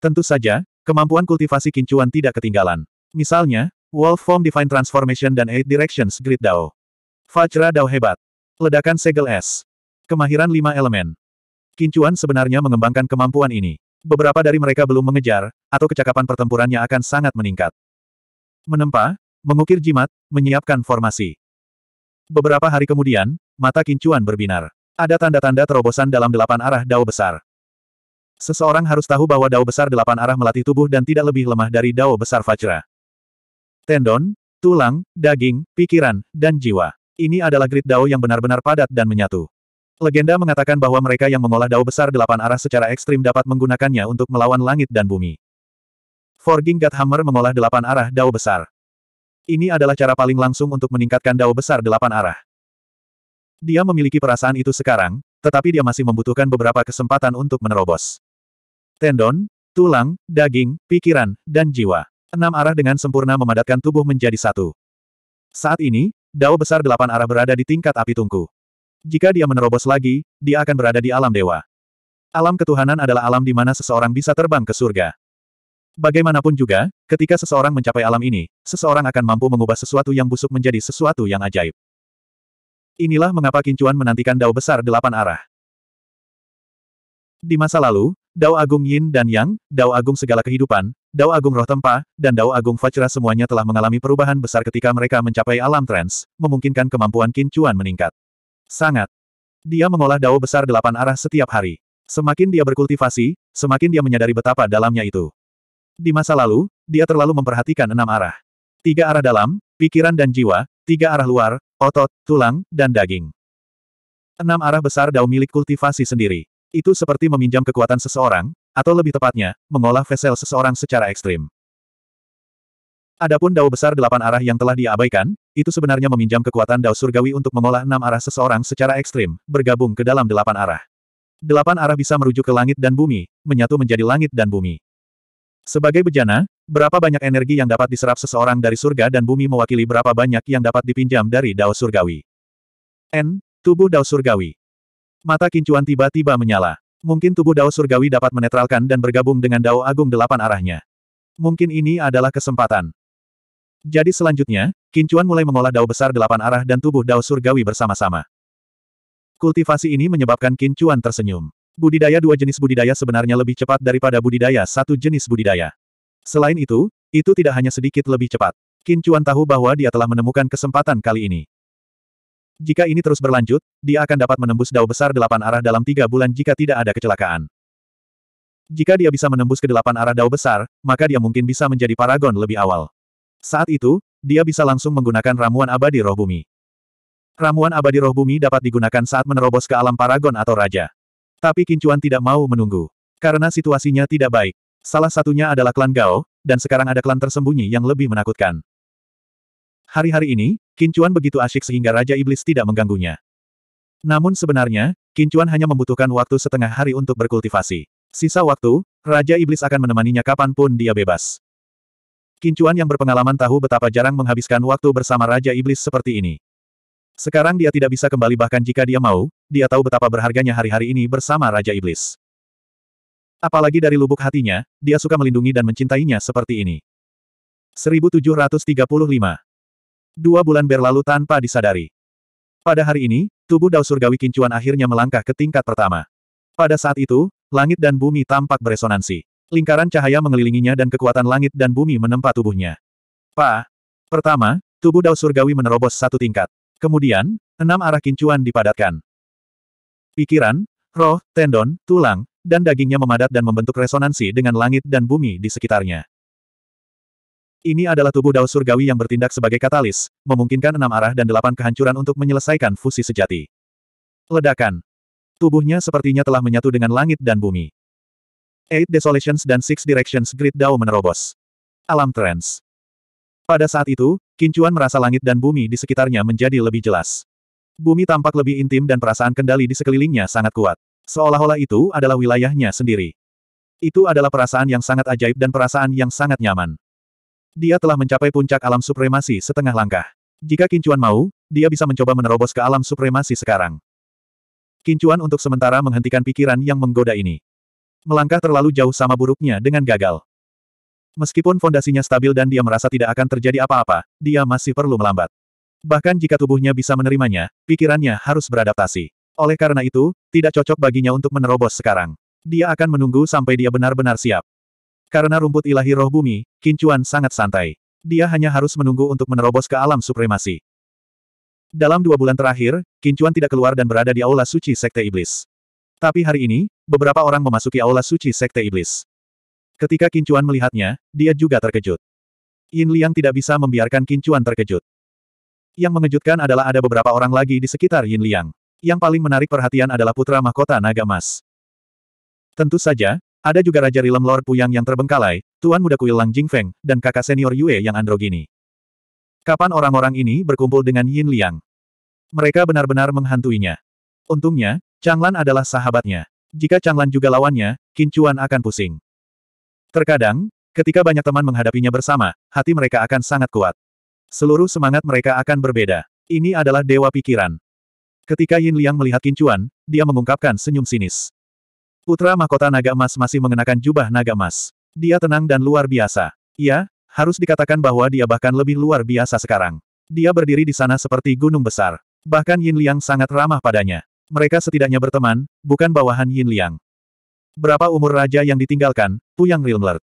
Tentu saja, kemampuan kultivasi kincuan tidak ketinggalan. Misalnya, Wolf Form Divine Transformation dan Eight Directions Grid Dao. Fajra Dao hebat. Ledakan segel es. Kemahiran lima elemen. Kincuan sebenarnya mengembangkan kemampuan ini. Beberapa dari mereka belum mengejar, atau kecakapan pertempurannya akan sangat meningkat. Menempa, mengukir jimat, menyiapkan formasi. Beberapa hari kemudian, mata kincuan berbinar. Ada tanda-tanda terobosan dalam delapan arah dao besar. Seseorang harus tahu bahwa dao besar delapan arah melatih tubuh dan tidak lebih lemah dari dao besar Fajra. Tendon, tulang, daging, pikiran, dan jiwa. Ini adalah grid dao yang benar-benar padat dan menyatu. Legenda mengatakan bahwa mereka yang mengolah dao besar delapan arah secara ekstrim dapat menggunakannya untuk melawan langit dan bumi. Forging God Hammer mengolah delapan arah dao besar. Ini adalah cara paling langsung untuk meningkatkan dao besar delapan arah. Dia memiliki perasaan itu sekarang, tetapi dia masih membutuhkan beberapa kesempatan untuk menerobos. Tendon, tulang, daging, pikiran, dan jiwa. Enam arah dengan sempurna memadatkan tubuh menjadi satu. Saat ini, dao besar delapan arah berada di tingkat api tungku. Jika dia menerobos lagi, dia akan berada di alam dewa. Alam ketuhanan adalah alam di mana seseorang bisa terbang ke surga. Bagaimanapun juga, ketika seseorang mencapai alam ini, seseorang akan mampu mengubah sesuatu yang busuk menjadi sesuatu yang ajaib. Inilah mengapa Kincuan menantikan dao besar delapan arah. Di masa lalu, Dao Agung Yin dan Yang, Dao Agung segala kehidupan, Dao Agung roh tempa, dan Dao Agung Vajra semuanya telah mengalami perubahan besar ketika mereka mencapai alam trans, memungkinkan kemampuan Kincuan meningkat. Sangat. Dia mengolah Dao besar delapan arah setiap hari. Semakin dia berkultivasi, semakin dia menyadari betapa dalamnya itu. Di masa lalu, dia terlalu memperhatikan enam arah. Tiga arah dalam, pikiran dan jiwa, tiga arah luar, otot, tulang, dan daging. Enam arah besar dao milik kultivasi sendiri. Itu seperti meminjam kekuatan seseorang, atau lebih tepatnya, mengolah vesel seseorang secara ekstrim. Adapun dao besar delapan arah yang telah diabaikan, itu sebenarnya meminjam kekuatan dao surgawi untuk mengolah enam arah seseorang secara ekstrim, bergabung ke dalam delapan arah. Delapan arah bisa merujuk ke langit dan bumi, menyatu menjadi langit dan bumi. Sebagai bejana, Berapa banyak energi yang dapat diserap seseorang dari surga dan bumi mewakili berapa banyak yang dapat dipinjam dari dao surgawi. N. Tubuh dao surgawi. Mata kincuan tiba-tiba menyala. Mungkin tubuh dao surgawi dapat menetralkan dan bergabung dengan dao agung delapan arahnya. Mungkin ini adalah kesempatan. Jadi selanjutnya, kincuan mulai mengolah dao besar delapan arah dan tubuh dao surgawi bersama-sama. Kultivasi ini menyebabkan kincuan tersenyum. Budidaya dua jenis budidaya sebenarnya lebih cepat daripada budidaya satu jenis budidaya. Selain itu, itu tidak hanya sedikit lebih cepat. Qin Chuan tahu bahwa dia telah menemukan kesempatan kali ini. Jika ini terus berlanjut, dia akan dapat menembus dao besar delapan arah dalam tiga bulan jika tidak ada kecelakaan. Jika dia bisa menembus ke delapan arah dao besar, maka dia mungkin bisa menjadi paragon lebih awal. Saat itu, dia bisa langsung menggunakan ramuan abadi roh bumi. Ramuan abadi roh bumi dapat digunakan saat menerobos ke alam paragon atau raja. Tapi Kincuan tidak mau menunggu. Karena situasinya tidak baik, Salah satunya adalah klan Gao, dan sekarang ada klan tersembunyi yang lebih menakutkan. Hari-hari ini, Kincuan begitu asyik sehingga Raja Iblis tidak mengganggunya. Namun sebenarnya, Kincuan hanya membutuhkan waktu setengah hari untuk berkultivasi. Sisa waktu, Raja Iblis akan menemaninya kapanpun dia bebas. Kincuan yang berpengalaman tahu betapa jarang menghabiskan waktu bersama Raja Iblis seperti ini. Sekarang dia tidak bisa kembali bahkan jika dia mau, dia tahu betapa berharganya hari-hari ini bersama Raja Iblis. Apalagi dari lubuk hatinya, dia suka melindungi dan mencintainya seperti ini. 1735 Dua bulan berlalu tanpa disadari. Pada hari ini, tubuh Dao Surgawi Kincuan akhirnya melangkah ke tingkat pertama. Pada saat itu, langit dan bumi tampak beresonansi. Lingkaran cahaya mengelilinginya dan kekuatan langit dan bumi menempa tubuhnya. Pa. Pertama, tubuh Dao Surgawi menerobos satu tingkat. Kemudian, enam arah kincuan dipadatkan. Pikiran, roh, tendon, tulang, dan dagingnya memadat dan membentuk resonansi dengan langit dan bumi di sekitarnya. Ini adalah tubuh Dao Surgawi yang bertindak sebagai katalis, memungkinkan enam arah dan delapan kehancuran untuk menyelesaikan fusi sejati. Ledakan. Tubuhnya sepertinya telah menyatu dengan langit dan bumi. Eight Desolations dan Six Directions Grid Dao menerobos. Alam Trans. Pada saat itu, Kincuan merasa langit dan bumi di sekitarnya menjadi lebih jelas. Bumi tampak lebih intim dan perasaan kendali di sekelilingnya sangat kuat. Seolah-olah itu adalah wilayahnya sendiri. Itu adalah perasaan yang sangat ajaib dan perasaan yang sangat nyaman. Dia telah mencapai puncak alam supremasi setengah langkah. Jika Kincuan mau, dia bisa mencoba menerobos ke alam supremasi sekarang. Kincuan untuk sementara menghentikan pikiran yang menggoda ini. Melangkah terlalu jauh sama buruknya dengan gagal. Meskipun fondasinya stabil dan dia merasa tidak akan terjadi apa-apa, dia masih perlu melambat. Bahkan jika tubuhnya bisa menerimanya, pikirannya harus beradaptasi. Oleh karena itu, tidak cocok baginya untuk menerobos sekarang. Dia akan menunggu sampai dia benar-benar siap. Karena rumput ilahi roh bumi, Kincuan sangat santai. Dia hanya harus menunggu untuk menerobos ke alam supremasi. Dalam dua bulan terakhir, Kincuan tidak keluar dan berada di Aula Suci Sekte Iblis. Tapi hari ini, beberapa orang memasuki Aula Suci Sekte Iblis. Ketika Kincuan melihatnya, dia juga terkejut. Yin Liang tidak bisa membiarkan Kincuan terkejut. Yang mengejutkan adalah ada beberapa orang lagi di sekitar Yin Liang. Yang paling menarik perhatian adalah putra mahkota naga emas. Tentu saja, ada juga Raja Rilem Lord Puyang yang terbengkalai, Tuan Muda Kuil Lang Jingfeng, dan kakak senior Yue yang androgini. Kapan orang-orang ini berkumpul dengan Yin Liang? Mereka benar-benar menghantuinya. Untungnya, Changlan adalah sahabatnya. Jika Changlan juga lawannya, Kincuan akan pusing. Terkadang, ketika banyak teman menghadapinya bersama, hati mereka akan sangat kuat. Seluruh semangat mereka akan berbeda. Ini adalah dewa pikiran. Ketika Yin Liang melihat Kincuan, dia mengungkapkan senyum sinis. Putra mahkota naga emas masih mengenakan jubah naga emas. Dia tenang dan luar biasa. Ya, harus dikatakan bahwa dia bahkan lebih luar biasa sekarang. Dia berdiri di sana seperti gunung besar. Bahkan Yin Liang sangat ramah padanya. Mereka setidaknya berteman, bukan bawahan Yin Liang. Berapa umur raja yang ditinggalkan, Puyang Rilmler.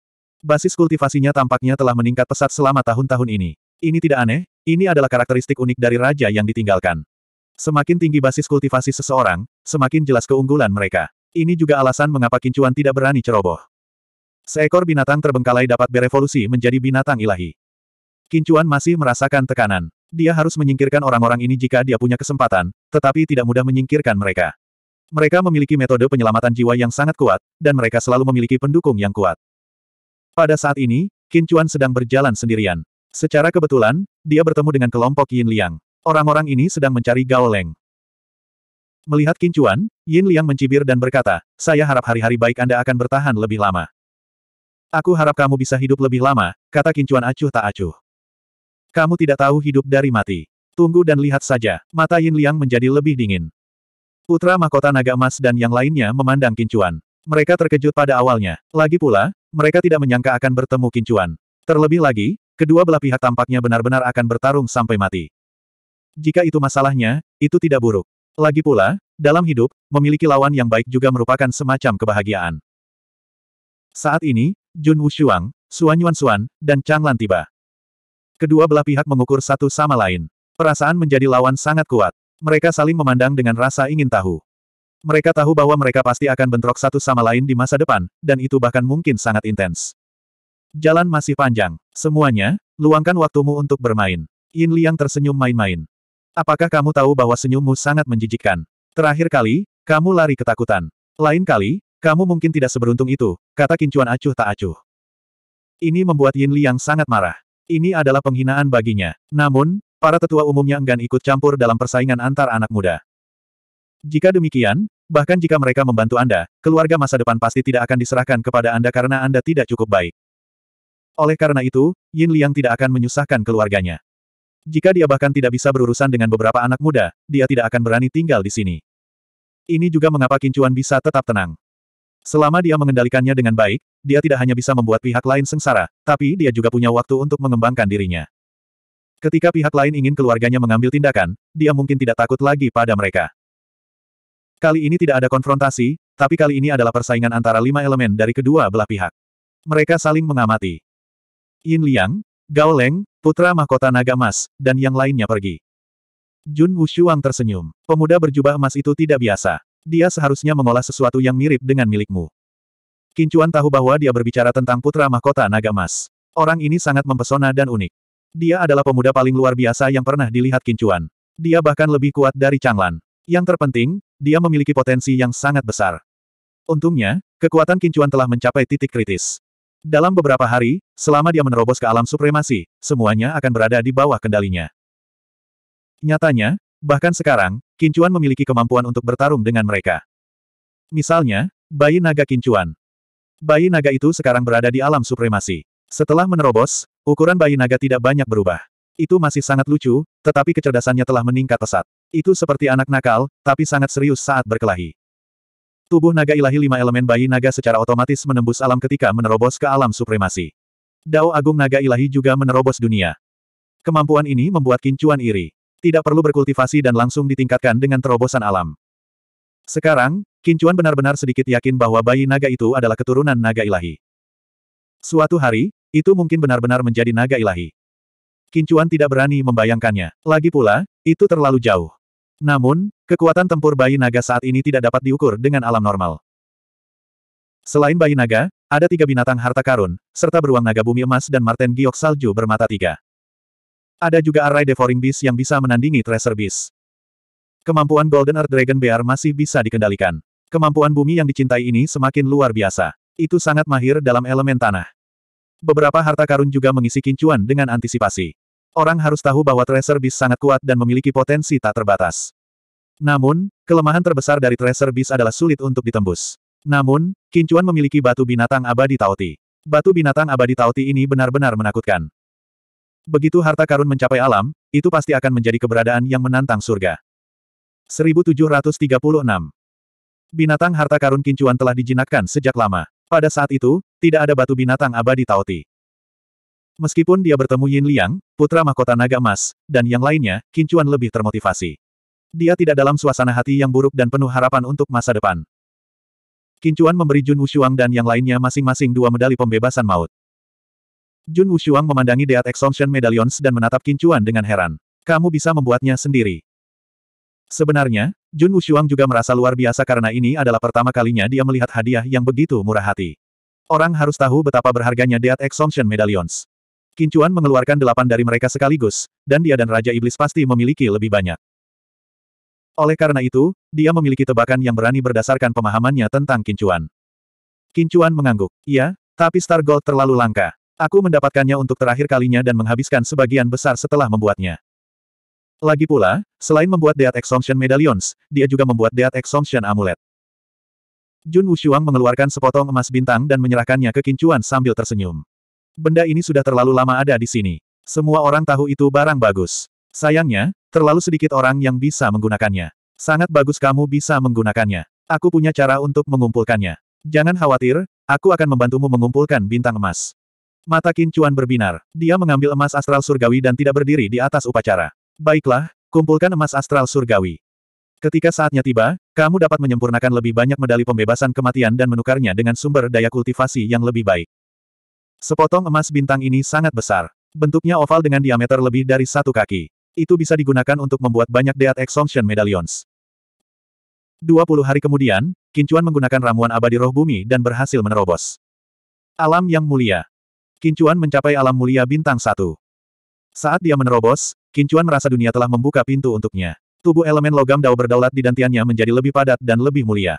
Basis kultivasinya tampaknya telah meningkat pesat selama tahun-tahun ini. Ini tidak aneh, ini adalah karakteristik unik dari raja yang ditinggalkan. Semakin tinggi basis kultivasi seseorang, semakin jelas keunggulan mereka. Ini juga alasan mengapa kincuan tidak berani ceroboh. Seekor binatang terbengkalai dapat berevolusi menjadi binatang ilahi. Kincuan masih merasakan tekanan. Dia harus menyingkirkan orang-orang ini jika dia punya kesempatan, tetapi tidak mudah menyingkirkan mereka. Mereka memiliki metode penyelamatan jiwa yang sangat kuat, dan mereka selalu memiliki pendukung yang kuat. Pada saat ini, Kincuan sedang berjalan sendirian. Secara kebetulan, dia bertemu dengan kelompok Yin Liang. Orang-orang ini sedang mencari Gao Leng. Melihat Kincuan, Yin Liang mencibir dan berkata, saya harap hari-hari baik Anda akan bertahan lebih lama. Aku harap kamu bisa hidup lebih lama, kata Kincuan acuh tak acuh. Kamu tidak tahu hidup dari mati. Tunggu dan lihat saja, mata Yin Liang menjadi lebih dingin. Putra mahkota naga emas dan yang lainnya memandang Kincuan. Mereka terkejut pada awalnya. Lagi pula, mereka tidak menyangka akan bertemu Kincuan. Terlebih lagi, kedua belah pihak tampaknya benar-benar akan bertarung sampai mati. Jika itu masalahnya, itu tidak buruk. Lagi pula, dalam hidup, memiliki lawan yang baik juga merupakan semacam kebahagiaan. Saat ini, Jun Wushuang, Suan Yuan Suan, dan Chang Lan tiba. Kedua belah pihak mengukur satu sama lain. Perasaan menjadi lawan sangat kuat. Mereka saling memandang dengan rasa ingin tahu. Mereka tahu bahwa mereka pasti akan bentrok satu sama lain di masa depan, dan itu bahkan mungkin sangat intens. Jalan masih panjang. Semuanya, luangkan waktumu untuk bermain. Yin Liang tersenyum main-main. Apakah kamu tahu bahwa senyummu sangat menjijikkan? Terakhir kali, kamu lari ketakutan. Lain kali, kamu mungkin tidak seberuntung itu, kata Kincuan acuh tak acuh. Ini membuat Yin Liang sangat marah. Ini adalah penghinaan baginya. Namun, para tetua umumnya enggan ikut campur dalam persaingan antar anak muda. Jika demikian, bahkan jika mereka membantu Anda, keluarga masa depan pasti tidak akan diserahkan kepada Anda karena Anda tidak cukup baik. Oleh karena itu, Yin Liang tidak akan menyusahkan keluarganya. Jika dia bahkan tidak bisa berurusan dengan beberapa anak muda, dia tidak akan berani tinggal di sini. Ini juga mengapa Kincuan bisa tetap tenang. Selama dia mengendalikannya dengan baik, dia tidak hanya bisa membuat pihak lain sengsara, tapi dia juga punya waktu untuk mengembangkan dirinya. Ketika pihak lain ingin keluarganya mengambil tindakan, dia mungkin tidak takut lagi pada mereka. Kali ini tidak ada konfrontasi, tapi kali ini adalah persaingan antara lima elemen dari kedua belah pihak. Mereka saling mengamati. Yin Liang, Gao Leng, putra mahkota naga Emas dan yang lainnya pergi. Jun Wushuang tersenyum. Pemuda berjubah emas itu tidak biasa. Dia seharusnya mengolah sesuatu yang mirip dengan milikmu. Kincuan tahu bahwa dia berbicara tentang putra mahkota naga Emas. Orang ini sangat mempesona dan unik. Dia adalah pemuda paling luar biasa yang pernah dilihat Kincuan. Dia bahkan lebih kuat dari Changlan. Yang terpenting, dia memiliki potensi yang sangat besar. Untungnya, kekuatan Kincuan telah mencapai titik kritis. Dalam beberapa hari, selama dia menerobos ke alam supremasi, semuanya akan berada di bawah kendalinya. Nyatanya, bahkan sekarang, Kincuan memiliki kemampuan untuk bertarung dengan mereka. Misalnya, bayi naga Kincuan. Bayi naga itu sekarang berada di alam supremasi. Setelah menerobos, ukuran bayi naga tidak banyak berubah. Itu masih sangat lucu, tetapi kecerdasannya telah meningkat pesat. Itu seperti anak nakal, tapi sangat serius saat berkelahi. Tubuh naga ilahi lima elemen bayi naga secara otomatis menembus alam ketika menerobos ke alam supremasi. Dao Agung Naga Ilahi juga menerobos dunia. Kemampuan ini membuat Kincuan iri. Tidak perlu berkultivasi dan langsung ditingkatkan dengan terobosan alam. Sekarang, Kincuan benar-benar sedikit yakin bahwa bayi naga itu adalah keturunan naga ilahi. Suatu hari, itu mungkin benar-benar menjadi naga ilahi. Kincuan tidak berani membayangkannya. Lagi pula, itu terlalu jauh. Namun, kekuatan tempur bayi naga saat ini tidak dapat diukur dengan alam normal. Selain bayi naga, ada tiga binatang harta karun, serta beruang naga bumi emas dan marten giok salju bermata tiga. Ada juga array devouring beast yang bisa menandingi treasure beast. Kemampuan Golden Earth Dragon Bear masih bisa dikendalikan. Kemampuan bumi yang dicintai ini semakin luar biasa. Itu sangat mahir dalam elemen tanah. Beberapa harta karun juga mengisi kincuan dengan antisipasi. Orang harus tahu bahwa Tracer Beast sangat kuat dan memiliki potensi tak terbatas. Namun, kelemahan terbesar dari Tracer Beast adalah sulit untuk ditembus. Namun, Kincuan memiliki batu binatang abadi Taoti. Batu binatang abadi Taoti ini benar-benar menakutkan. Begitu harta karun mencapai alam, itu pasti akan menjadi keberadaan yang menantang surga. 1736 Binatang harta karun Kincuan telah dijinakkan sejak lama. Pada saat itu, tidak ada batu binatang abadi Taoti. Meskipun dia bertemu Yin Liang, putra mahkota naga emas, dan yang lainnya, Kincuan lebih termotivasi. Dia tidak dalam suasana hati yang buruk dan penuh harapan untuk masa depan. Kincuan memberi Jun Wushuang dan yang lainnya masing-masing dua medali pembebasan maut. Jun Wushuang memandangi Deat Exemption Medallions dan menatap Kincuan dengan heran. Kamu bisa membuatnya sendiri. Sebenarnya, Jun Wushuang juga merasa luar biasa karena ini adalah pertama kalinya dia melihat hadiah yang begitu murah hati. Orang harus tahu betapa berharganya Deat Exemption Medallions. Kincuan mengeluarkan delapan dari mereka sekaligus, dan dia dan Raja Iblis pasti memiliki lebih banyak. Oleh karena itu, dia memiliki tebakan yang berani berdasarkan pemahamannya tentang Kincuan. Kincuan mengangguk. Iya, tapi Star Gold terlalu langka. Aku mendapatkannya untuk terakhir kalinya dan menghabiskan sebagian besar setelah membuatnya. Lagi pula, selain membuat Death Exhaustion Medallions, dia juga membuat Death Exhaustion Amulet. Jun Wushuang mengeluarkan sepotong emas bintang dan menyerahkannya ke Kincuan sambil tersenyum. Benda ini sudah terlalu lama ada di sini. Semua orang tahu itu barang bagus. Sayangnya, terlalu sedikit orang yang bisa menggunakannya. Sangat bagus kamu bisa menggunakannya. Aku punya cara untuk mengumpulkannya. Jangan khawatir, aku akan membantumu mengumpulkan bintang emas. Mata Kincuan berbinar. Dia mengambil emas astral surgawi dan tidak berdiri di atas upacara. Baiklah, kumpulkan emas astral surgawi. Ketika saatnya tiba, kamu dapat menyempurnakan lebih banyak medali pembebasan kematian dan menukarnya dengan sumber daya kultivasi yang lebih baik. Sepotong emas bintang ini sangat besar. Bentuknya oval dengan diameter lebih dari satu kaki. Itu bisa digunakan untuk membuat banyak Deat Exhaustion Medallions. 20 hari kemudian, Kincuan menggunakan ramuan abadi roh bumi dan berhasil menerobos. Alam yang mulia. Kincuan mencapai alam mulia bintang satu. Saat dia menerobos, Kincuan merasa dunia telah membuka pintu untuknya. Tubuh elemen logam dao berdaulat di dantiannya menjadi lebih padat dan lebih mulia.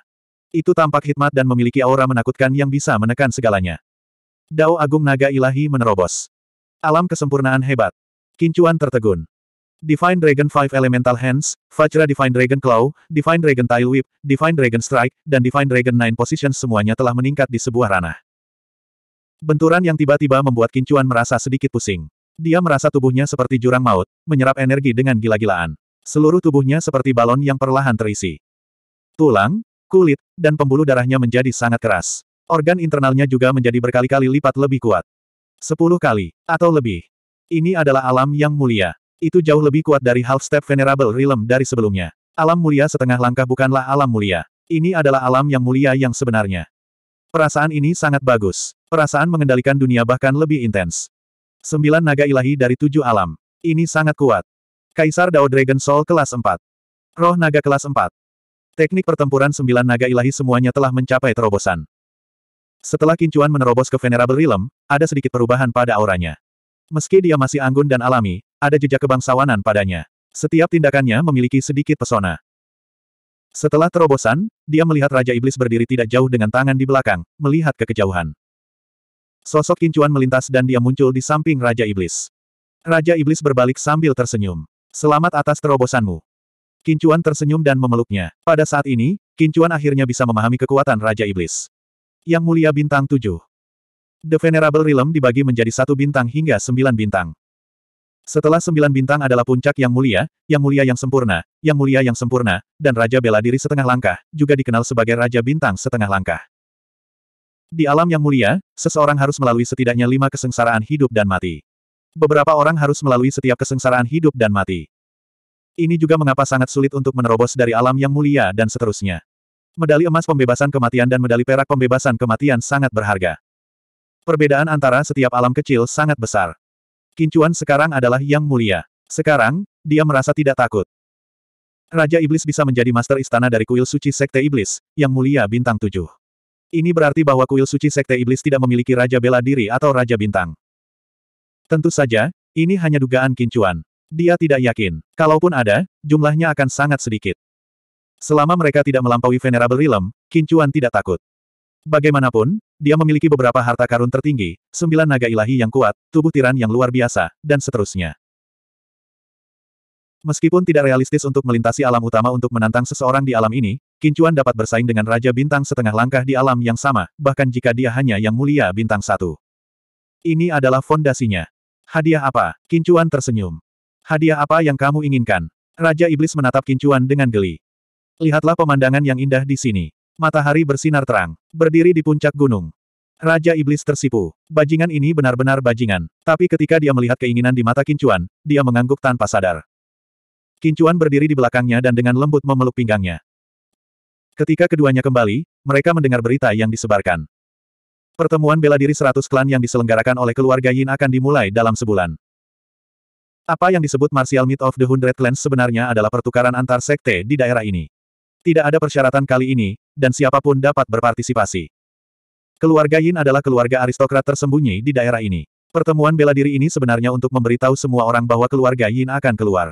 Itu tampak hikmat dan memiliki aura menakutkan yang bisa menekan segalanya. Dao Agung Naga Ilahi menerobos. Alam kesempurnaan hebat. Kincuan tertegun. Divine Dragon Five Elemental Hands, Fajra Divine Dragon Claw, Divine Dragon Tail Whip, Divine Dragon Strike, dan Divine Dragon Nine Positions semuanya telah meningkat di sebuah ranah. Benturan yang tiba-tiba membuat Kincuan merasa sedikit pusing. Dia merasa tubuhnya seperti jurang maut, menyerap energi dengan gila-gilaan. Seluruh tubuhnya seperti balon yang perlahan terisi. Tulang, kulit, dan pembuluh darahnya menjadi sangat keras. Organ internalnya juga menjadi berkali-kali lipat lebih kuat. Sepuluh kali, atau lebih. Ini adalah alam yang mulia. Itu jauh lebih kuat dari half-step venerable realm dari sebelumnya. Alam mulia setengah langkah bukanlah alam mulia. Ini adalah alam yang mulia yang sebenarnya. Perasaan ini sangat bagus. Perasaan mengendalikan dunia bahkan lebih intens. Sembilan naga ilahi dari tujuh alam. Ini sangat kuat. Kaisar Dao Dragon Soul kelas 4. Roh naga kelas 4. Teknik pertempuran sembilan naga ilahi semuanya telah mencapai terobosan. Setelah kincuan menerobos ke Venerable Realm, ada sedikit perubahan pada auranya. Meski dia masih anggun dan alami, ada jejak kebangsawanan padanya. Setiap tindakannya memiliki sedikit pesona. Setelah terobosan, dia melihat Raja Iblis berdiri tidak jauh dengan tangan di belakang, melihat ke kejauhan. Sosok kincuan melintas dan dia muncul di samping Raja Iblis. Raja Iblis berbalik sambil tersenyum. Selamat atas terobosanmu. Kincuan tersenyum dan memeluknya. Pada saat ini, Kincuan akhirnya bisa memahami kekuatan Raja Iblis. Yang Mulia Bintang 7. The Venerable Realm dibagi menjadi satu bintang hingga sembilan bintang. Setelah sembilan bintang adalah puncak yang mulia, yang mulia yang sempurna, yang mulia yang sempurna, dan Raja Bela Diri Setengah Langkah, juga dikenal sebagai Raja Bintang Setengah Langkah. Di alam yang mulia, seseorang harus melalui setidaknya lima kesengsaraan hidup dan mati. Beberapa orang harus melalui setiap kesengsaraan hidup dan mati. Ini juga mengapa sangat sulit untuk menerobos dari alam yang mulia dan seterusnya. Medali emas pembebasan kematian dan medali perak pembebasan kematian sangat berharga. Perbedaan antara setiap alam kecil sangat besar. Kincuan sekarang adalah yang mulia. Sekarang, dia merasa tidak takut. Raja Iblis bisa menjadi master istana dari kuil suci Sekte Iblis, yang mulia bintang tujuh. Ini berarti bahwa kuil suci Sekte Iblis tidak memiliki Raja Bela Diri atau Raja Bintang. Tentu saja, ini hanya dugaan kincuan. Dia tidak yakin. Kalaupun ada, jumlahnya akan sangat sedikit. Selama mereka tidak melampaui Venerable Realm, Kincuan tidak takut. Bagaimanapun, dia memiliki beberapa harta karun tertinggi, sembilan naga ilahi yang kuat, tubuh tiran yang luar biasa, dan seterusnya. Meskipun tidak realistis untuk melintasi alam utama untuk menantang seseorang di alam ini, Kincuan dapat bersaing dengan Raja Bintang setengah langkah di alam yang sama, bahkan jika dia hanya yang mulia bintang satu. Ini adalah fondasinya. Hadiah apa? Kincuan tersenyum. Hadiah apa yang kamu inginkan? Raja Iblis menatap Kincuan dengan geli. Lihatlah pemandangan yang indah di sini. Matahari bersinar terang, berdiri di puncak gunung. Raja Iblis tersipu. Bajingan ini benar-benar bajingan. Tapi ketika dia melihat keinginan di mata Kincuan, dia mengangguk tanpa sadar. Kincuan berdiri di belakangnya dan dengan lembut memeluk pinggangnya. Ketika keduanya kembali, mereka mendengar berita yang disebarkan. Pertemuan bela diri seratus klan yang diselenggarakan oleh keluarga Yin akan dimulai dalam sebulan. Apa yang disebut Martial Meet of the Hundred Clans sebenarnya adalah pertukaran antar sekte di daerah ini. Tidak ada persyaratan kali ini, dan siapapun dapat berpartisipasi. Keluarga Yin adalah keluarga aristokrat tersembunyi di daerah ini. Pertemuan bela diri ini sebenarnya untuk memberitahu semua orang bahwa keluarga Yin akan keluar.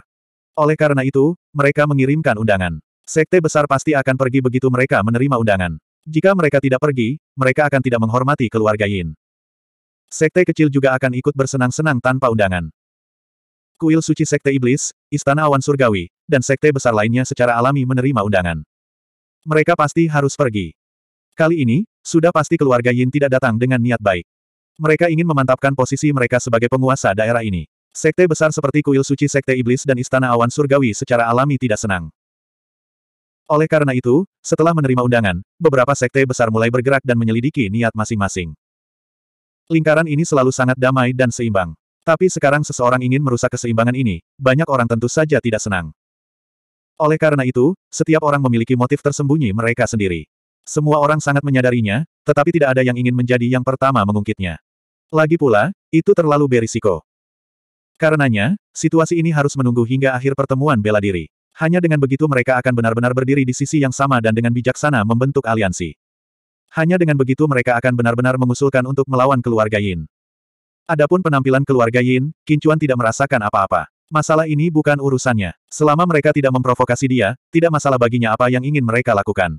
Oleh karena itu, mereka mengirimkan undangan. Sekte besar pasti akan pergi begitu mereka menerima undangan. Jika mereka tidak pergi, mereka akan tidak menghormati keluarga Yin. Sekte kecil juga akan ikut bersenang-senang tanpa undangan. Kuil suci Sekte Iblis, Istana Awan Surgawi, dan sekte besar lainnya secara alami menerima undangan. Mereka pasti harus pergi. Kali ini, sudah pasti keluarga Yin tidak datang dengan niat baik. Mereka ingin memantapkan posisi mereka sebagai penguasa daerah ini. Sekte besar seperti kuil suci Sekte Iblis dan Istana Awan Surgawi secara alami tidak senang. Oleh karena itu, setelah menerima undangan, beberapa sekte besar mulai bergerak dan menyelidiki niat masing-masing. Lingkaran ini selalu sangat damai dan seimbang. Tapi sekarang seseorang ingin merusak keseimbangan ini, banyak orang tentu saja tidak senang. Oleh karena itu, setiap orang memiliki motif tersembunyi mereka sendiri. Semua orang sangat menyadarinya, tetapi tidak ada yang ingin menjadi yang pertama mengungkitnya. Lagi pula, itu terlalu berisiko. Karenanya, situasi ini harus menunggu hingga akhir pertemuan bela diri. Hanya dengan begitu mereka akan benar-benar berdiri di sisi yang sama dan dengan bijaksana membentuk aliansi. Hanya dengan begitu mereka akan benar-benar mengusulkan untuk melawan keluarga Yin. Adapun penampilan keluarga Yin, Kincuan tidak merasakan apa-apa. Masalah ini bukan urusannya. Selama mereka tidak memprovokasi dia, tidak masalah baginya apa yang ingin mereka lakukan.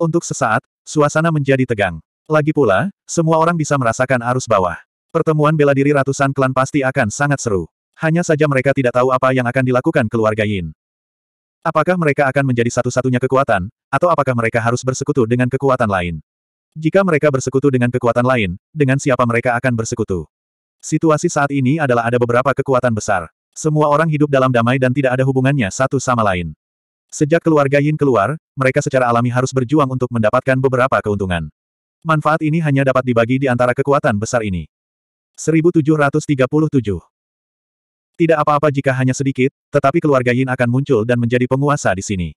Untuk sesaat, suasana menjadi tegang. Lagi pula, semua orang bisa merasakan arus bawah. Pertemuan bela diri ratusan klan pasti akan sangat seru. Hanya saja mereka tidak tahu apa yang akan dilakukan keluarga Yin. Apakah mereka akan menjadi satu-satunya kekuatan, atau apakah mereka harus bersekutu dengan kekuatan lain? Jika mereka bersekutu dengan kekuatan lain, dengan siapa mereka akan bersekutu? Situasi saat ini adalah ada beberapa kekuatan besar. Semua orang hidup dalam damai dan tidak ada hubungannya satu sama lain. Sejak keluarga Yin keluar, mereka secara alami harus berjuang untuk mendapatkan beberapa keuntungan. Manfaat ini hanya dapat dibagi di antara kekuatan besar ini. 1737 Tidak apa-apa jika hanya sedikit, tetapi keluarga Yin akan muncul dan menjadi penguasa di sini.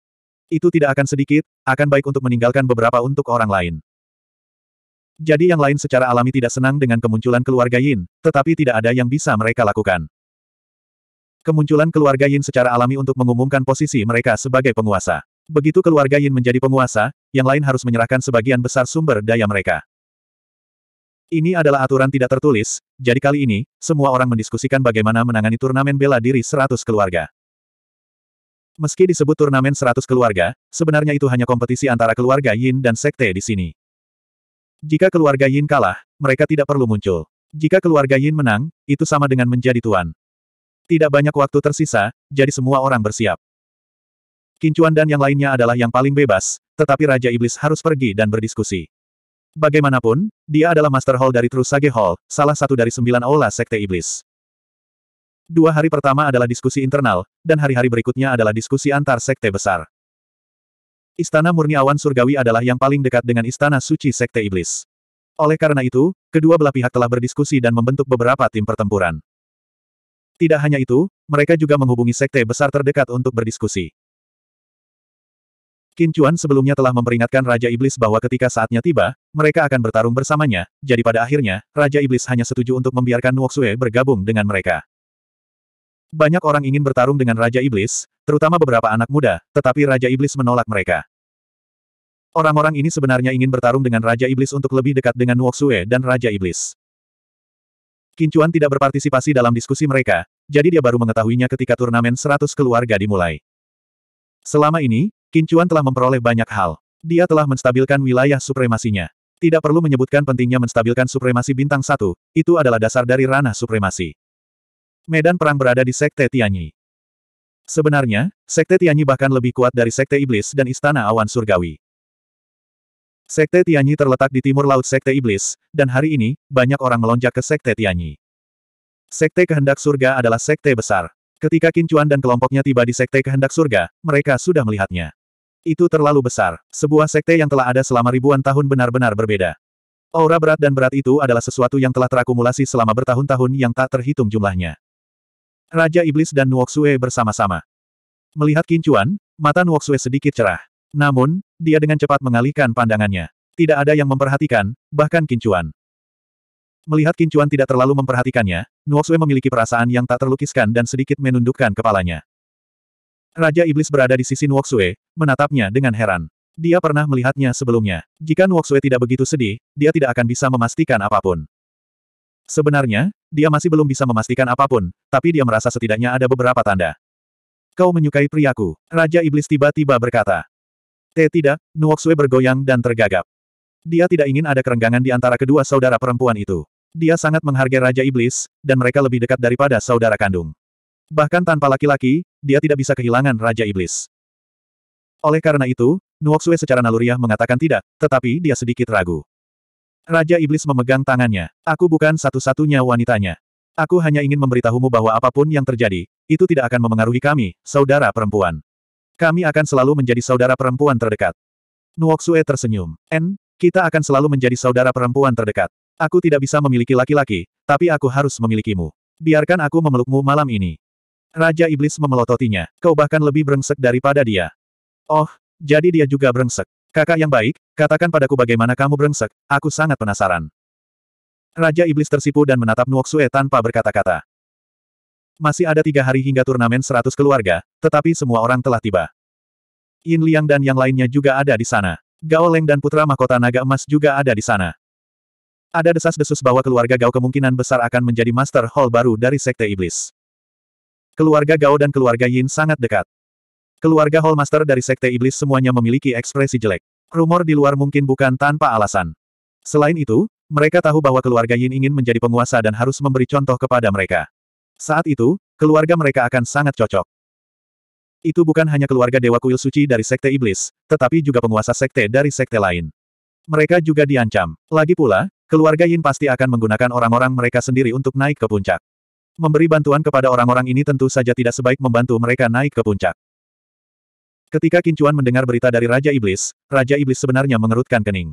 Itu tidak akan sedikit, akan baik untuk meninggalkan beberapa untuk orang lain. Jadi yang lain secara alami tidak senang dengan kemunculan keluarga Yin, tetapi tidak ada yang bisa mereka lakukan. Kemunculan keluarga Yin secara alami untuk mengumumkan posisi mereka sebagai penguasa. Begitu keluarga Yin menjadi penguasa, yang lain harus menyerahkan sebagian besar sumber daya mereka. Ini adalah aturan tidak tertulis, jadi kali ini, semua orang mendiskusikan bagaimana menangani turnamen bela diri 100 keluarga. Meski disebut turnamen 100 keluarga, sebenarnya itu hanya kompetisi antara keluarga Yin dan sekte di sini. Jika keluarga Yin kalah, mereka tidak perlu muncul. Jika keluarga Yin menang, itu sama dengan menjadi tuan. Tidak banyak waktu tersisa, jadi semua orang bersiap. Kincuan dan yang lainnya adalah yang paling bebas, tetapi Raja Iblis harus pergi dan berdiskusi. Bagaimanapun, dia adalah Master Hall dari Trusage Hall, salah satu dari sembilan aula Sekte Iblis. Dua hari pertama adalah diskusi internal, dan hari-hari berikutnya adalah diskusi antar sekte besar. Istana Murni Awan Surgawi adalah yang paling dekat dengan Istana Suci Sekte Iblis. Oleh karena itu, kedua belah pihak telah berdiskusi dan membentuk beberapa tim pertempuran. Tidak hanya itu, mereka juga menghubungi sekte besar terdekat untuk berdiskusi. Kincuan sebelumnya telah memperingatkan Raja Iblis bahwa ketika saatnya tiba, mereka akan bertarung bersamanya, jadi pada akhirnya, Raja Iblis hanya setuju untuk membiarkan Nuoxue bergabung dengan mereka. Banyak orang ingin bertarung dengan Raja Iblis, terutama beberapa anak muda, tetapi Raja Iblis menolak mereka. Orang-orang ini sebenarnya ingin bertarung dengan Raja Iblis untuk lebih dekat dengan Nuoksue dan Raja Iblis. Kincuan tidak berpartisipasi dalam diskusi mereka, jadi dia baru mengetahuinya ketika turnamen 100 keluarga dimulai. Selama ini, Kincuan telah memperoleh banyak hal. Dia telah menstabilkan wilayah supremasinya. Tidak perlu menyebutkan pentingnya menstabilkan supremasi bintang satu, itu adalah dasar dari ranah supremasi. Medan perang berada di Sekte Tianyi. Sebenarnya, Sekte Tianyi bahkan lebih kuat dari Sekte Iblis dan Istana Awan Surgawi. Sekte Tianyi terletak di timur laut Sekte Iblis, dan hari ini, banyak orang melonjak ke Sekte Tianyi. Sekte Kehendak Surga adalah sekte besar. Ketika Kincuan dan kelompoknya tiba di Sekte Kehendak Surga, mereka sudah melihatnya. Itu terlalu besar. Sebuah sekte yang telah ada selama ribuan tahun benar-benar berbeda. Aura berat dan berat itu adalah sesuatu yang telah terakumulasi selama bertahun-tahun yang tak terhitung jumlahnya. Raja Iblis dan Nuoksue bersama-sama. Melihat Kincuan, mata Nuoksue sedikit cerah. Namun, dia dengan cepat mengalihkan pandangannya. Tidak ada yang memperhatikan, bahkan Kincuan. Melihat Kincuan tidak terlalu memperhatikannya, Nuoksue memiliki perasaan yang tak terlukiskan dan sedikit menundukkan kepalanya. Raja Iblis berada di sisi Nuoksue, menatapnya dengan heran. Dia pernah melihatnya sebelumnya. Jika Nuoksue tidak begitu sedih, dia tidak akan bisa memastikan apapun. Sebenarnya, dia masih belum bisa memastikan apapun, tapi dia merasa setidaknya ada beberapa tanda. Kau menyukai priaku, Raja Iblis tiba-tiba berkata. T eh, tidak, Nuoksue bergoyang dan tergagap. Dia tidak ingin ada kerenggangan di antara kedua saudara perempuan itu. Dia sangat menghargai Raja Iblis, dan mereka lebih dekat daripada saudara kandung. Bahkan tanpa laki-laki, dia tidak bisa kehilangan Raja Iblis. Oleh karena itu, Nuoksue secara naluriah mengatakan tidak, tetapi dia sedikit ragu. Raja Iblis memegang tangannya. Aku bukan satu-satunya wanitanya. Aku hanya ingin memberitahumu bahwa apapun yang terjadi, itu tidak akan memengaruhi kami, saudara perempuan. Kami akan selalu menjadi saudara perempuan terdekat. Nuoksue tersenyum. N, kita akan selalu menjadi saudara perempuan terdekat. Aku tidak bisa memiliki laki-laki, tapi aku harus memilikimu. Biarkan aku memelukmu malam ini. Raja Iblis memelototinya. Kau bahkan lebih brengsek daripada dia. Oh, jadi dia juga brengsek. Kakak yang baik, katakan padaku bagaimana kamu brengsek, aku sangat penasaran. Raja Iblis tersipu dan menatap Nuoksue tanpa berkata-kata. Masih ada tiga hari hingga turnamen seratus keluarga, tetapi semua orang telah tiba. Yin Liang dan yang lainnya juga ada di sana. Gao Leng dan putra mahkota naga emas juga ada di sana. Ada desas-desus bahwa keluarga Gao kemungkinan besar akan menjadi Master Hall baru dari Sekte Iblis. Keluarga Gao dan keluarga Yin sangat dekat. Keluarga Hallmaster dari Sekte Iblis semuanya memiliki ekspresi jelek. Rumor di luar mungkin bukan tanpa alasan. Selain itu, mereka tahu bahwa keluarga Yin ingin menjadi penguasa dan harus memberi contoh kepada mereka. Saat itu, keluarga mereka akan sangat cocok. Itu bukan hanya keluarga Dewa Kuil Suci dari Sekte Iblis, tetapi juga penguasa Sekte dari Sekte lain. Mereka juga diancam. Lagi pula, keluarga Yin pasti akan menggunakan orang-orang mereka sendiri untuk naik ke puncak. Memberi bantuan kepada orang-orang ini tentu saja tidak sebaik membantu mereka naik ke puncak. Ketika Kincuan mendengar berita dari Raja Iblis, Raja Iblis sebenarnya mengerutkan kening.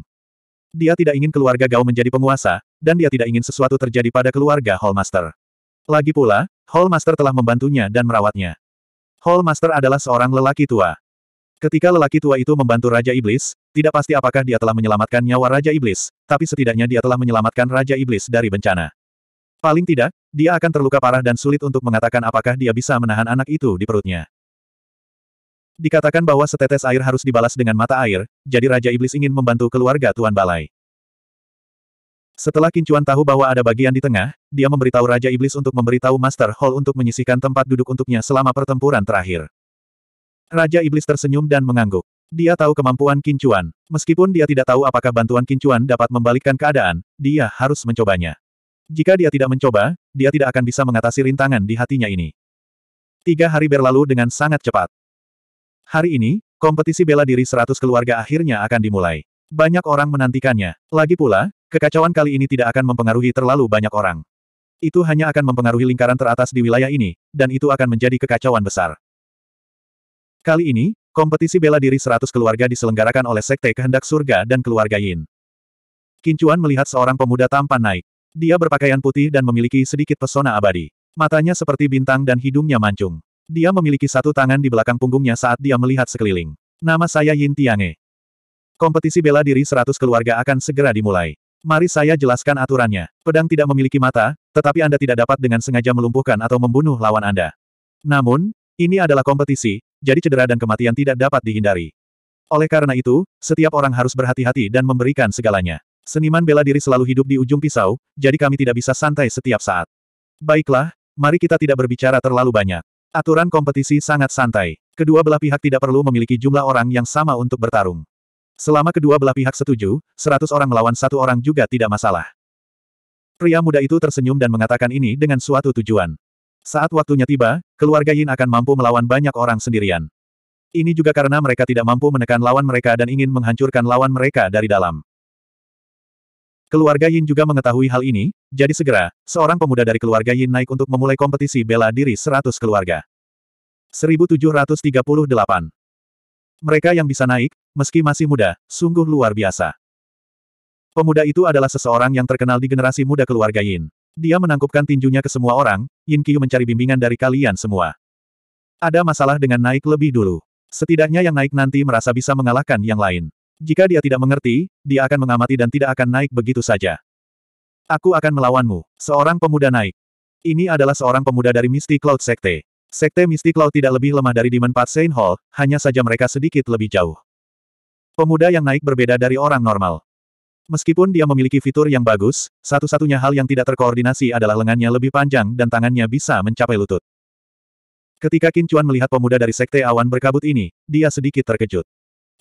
Dia tidak ingin keluarga Gao menjadi penguasa, dan dia tidak ingin sesuatu terjadi pada keluarga Hallmaster. Lagi pula, Hallmaster telah membantunya dan merawatnya. Hallmaster adalah seorang lelaki tua. Ketika lelaki tua itu membantu Raja Iblis, tidak pasti apakah dia telah menyelamatkan nyawa Raja Iblis, tapi setidaknya dia telah menyelamatkan Raja Iblis dari bencana. Paling tidak, dia akan terluka parah dan sulit untuk mengatakan apakah dia bisa menahan anak itu di perutnya. Dikatakan bahwa setetes air harus dibalas dengan mata air, jadi Raja Iblis ingin membantu keluarga Tuan Balai. Setelah Kincuan tahu bahwa ada bagian di tengah, dia memberitahu Raja Iblis untuk memberitahu Master Hall untuk menyisihkan tempat duduk untuknya selama pertempuran terakhir. Raja Iblis tersenyum dan mengangguk. Dia tahu kemampuan Kincuan. Meskipun dia tidak tahu apakah bantuan Kincuan dapat membalikkan keadaan, dia harus mencobanya. Jika dia tidak mencoba, dia tidak akan bisa mengatasi rintangan di hatinya ini. Tiga hari berlalu dengan sangat cepat. Hari ini, kompetisi bela diri 100 keluarga akhirnya akan dimulai. Banyak orang menantikannya. Lagi pula, kekacauan kali ini tidak akan mempengaruhi terlalu banyak orang. Itu hanya akan mempengaruhi lingkaran teratas di wilayah ini, dan itu akan menjadi kekacauan besar. Kali ini, kompetisi bela diri 100 keluarga diselenggarakan oleh Sekte Kehendak Surga dan keluarga Yin. Kincuan melihat seorang pemuda tampan naik. Dia berpakaian putih dan memiliki sedikit pesona abadi. Matanya seperti bintang dan hidungnya mancung. Dia memiliki satu tangan di belakang punggungnya saat dia melihat sekeliling. Nama saya Yin Tiange. Kompetisi bela diri seratus keluarga akan segera dimulai. Mari saya jelaskan aturannya. Pedang tidak memiliki mata, tetapi Anda tidak dapat dengan sengaja melumpuhkan atau membunuh lawan Anda. Namun, ini adalah kompetisi, jadi cedera dan kematian tidak dapat dihindari. Oleh karena itu, setiap orang harus berhati-hati dan memberikan segalanya. Seniman bela diri selalu hidup di ujung pisau, jadi kami tidak bisa santai setiap saat. Baiklah, mari kita tidak berbicara terlalu banyak. Aturan kompetisi sangat santai. Kedua belah pihak tidak perlu memiliki jumlah orang yang sama untuk bertarung. Selama kedua belah pihak setuju, seratus orang melawan satu orang juga tidak masalah. Pria muda itu tersenyum dan mengatakan ini dengan suatu tujuan. Saat waktunya tiba, keluarga Yin akan mampu melawan banyak orang sendirian. Ini juga karena mereka tidak mampu menekan lawan mereka dan ingin menghancurkan lawan mereka dari dalam. Keluarga Yin juga mengetahui hal ini, jadi segera, seorang pemuda dari keluarga Yin naik untuk memulai kompetisi bela diri 100 keluarga. 1738 Mereka yang bisa naik, meski masih muda, sungguh luar biasa. Pemuda itu adalah seseorang yang terkenal di generasi muda keluarga Yin. Dia menangkupkan tinjunya ke semua orang, Yin Qiu mencari bimbingan dari kalian semua. Ada masalah dengan naik lebih dulu. Setidaknya yang naik nanti merasa bisa mengalahkan yang lain. Jika dia tidak mengerti, dia akan mengamati dan tidak akan naik begitu saja. Aku akan melawanmu. Seorang pemuda naik. Ini adalah seorang pemuda dari Misty Cloud Sekte. Sekte Misty Cloud tidak lebih lemah dari Demon Path Saint Hall, hanya saja mereka sedikit lebih jauh. Pemuda yang naik berbeda dari orang normal. Meskipun dia memiliki fitur yang bagus, satu-satunya hal yang tidak terkoordinasi adalah lengannya lebih panjang dan tangannya bisa mencapai lutut. Ketika Kincuan melihat pemuda dari Sekte Awan Berkabut ini, dia sedikit terkejut.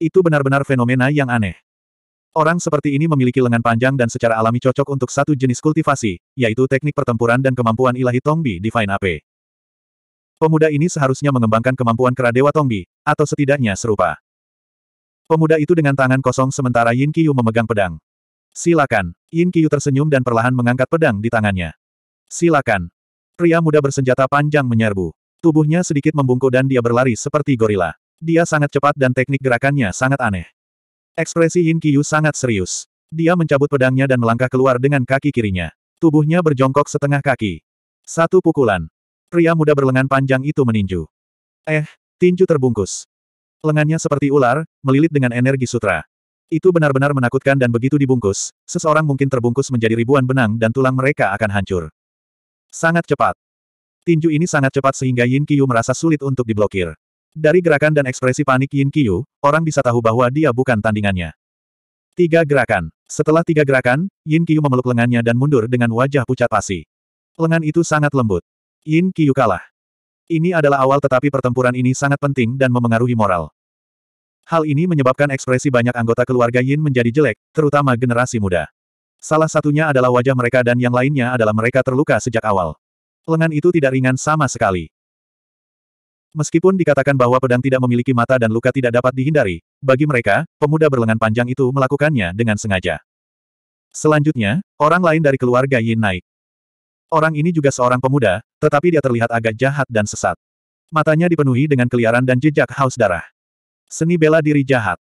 Itu benar-benar fenomena yang aneh. Orang seperti ini memiliki lengan panjang dan secara alami cocok untuk satu jenis kultivasi, yaitu teknik pertempuran dan kemampuan ilahi Tongbi Divine AP. Pemuda ini seharusnya mengembangkan kemampuan kera dewa Tongbi, atau setidaknya serupa. Pemuda itu dengan tangan kosong sementara Yin Qiyu memegang pedang. Silakan. Yin Qiyu tersenyum dan perlahan mengangkat pedang di tangannya. Silakan. Pria muda bersenjata panjang menyerbu. Tubuhnya sedikit membungkuk dan dia berlari seperti gorila. Dia sangat cepat dan teknik gerakannya sangat aneh. Ekspresi Yin Qiyu sangat serius. Dia mencabut pedangnya dan melangkah keluar dengan kaki kirinya. Tubuhnya berjongkok setengah kaki. Satu pukulan. Pria muda berlengan panjang itu meninju. Eh, tinju terbungkus. Lengannya seperti ular, melilit dengan energi sutra. Itu benar-benar menakutkan dan begitu dibungkus, seseorang mungkin terbungkus menjadi ribuan benang dan tulang mereka akan hancur. Sangat cepat. Tinju ini sangat cepat sehingga Yin Qiyu merasa sulit untuk diblokir. Dari gerakan dan ekspresi panik Yin Qiu, orang bisa tahu bahwa dia bukan tandingannya. Tiga gerakan. Setelah tiga gerakan, Yin Qiu memeluk lengannya dan mundur dengan wajah pucat pasi. Lengan itu sangat lembut. Yin Qiu kalah. Ini adalah awal tetapi pertempuran ini sangat penting dan memengaruhi moral. Hal ini menyebabkan ekspresi banyak anggota keluarga Yin menjadi jelek, terutama generasi muda. Salah satunya adalah wajah mereka dan yang lainnya adalah mereka terluka sejak awal. Lengan itu tidak ringan sama sekali. Meskipun dikatakan bahwa pedang tidak memiliki mata dan luka tidak dapat dihindari, bagi mereka, pemuda berlengan panjang itu melakukannya dengan sengaja. Selanjutnya, orang lain dari keluarga Yin naik. Orang ini juga seorang pemuda, tetapi dia terlihat agak jahat dan sesat. Matanya dipenuhi dengan keliaran dan jejak haus darah. Seni bela diri jahat.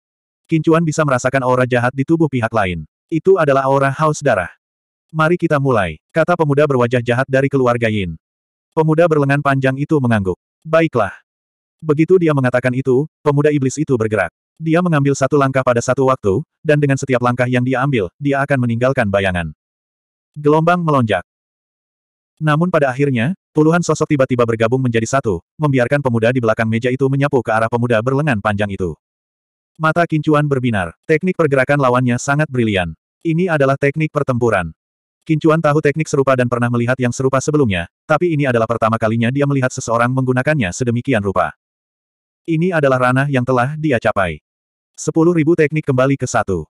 Kincuan bisa merasakan aura jahat di tubuh pihak lain. Itu adalah aura haus darah. Mari kita mulai, kata pemuda berwajah jahat dari keluarga Yin. Pemuda berlengan panjang itu mengangguk. Baiklah. Begitu dia mengatakan itu, pemuda iblis itu bergerak. Dia mengambil satu langkah pada satu waktu, dan dengan setiap langkah yang dia ambil, dia akan meninggalkan bayangan. Gelombang melonjak. Namun pada akhirnya, puluhan sosok tiba-tiba bergabung menjadi satu, membiarkan pemuda di belakang meja itu menyapu ke arah pemuda berlengan panjang itu. Mata kincuan berbinar. Teknik pergerakan lawannya sangat brilian. Ini adalah teknik pertempuran. Kincuan tahu teknik serupa dan pernah melihat yang serupa sebelumnya, tapi ini adalah pertama kalinya dia melihat seseorang menggunakannya sedemikian rupa. Ini adalah ranah yang telah dia capai. Sepuluh teknik kembali ke satu.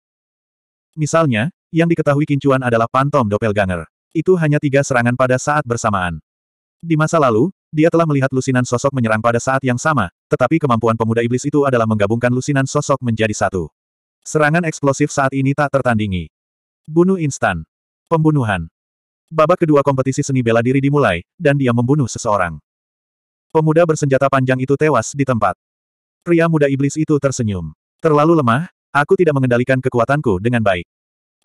Misalnya, yang diketahui Kincuan adalah Pantom Doppelganger. Itu hanya tiga serangan pada saat bersamaan. Di masa lalu, dia telah melihat lusinan sosok menyerang pada saat yang sama, tetapi kemampuan pemuda iblis itu adalah menggabungkan lusinan sosok menjadi satu. Serangan eksplosif saat ini tak tertandingi. Bunuh instan. Pembunuhan. Babak kedua kompetisi seni bela diri dimulai, dan dia membunuh seseorang. Pemuda bersenjata panjang itu tewas di tempat. Pria muda iblis itu tersenyum. Terlalu lemah, aku tidak mengendalikan kekuatanku dengan baik.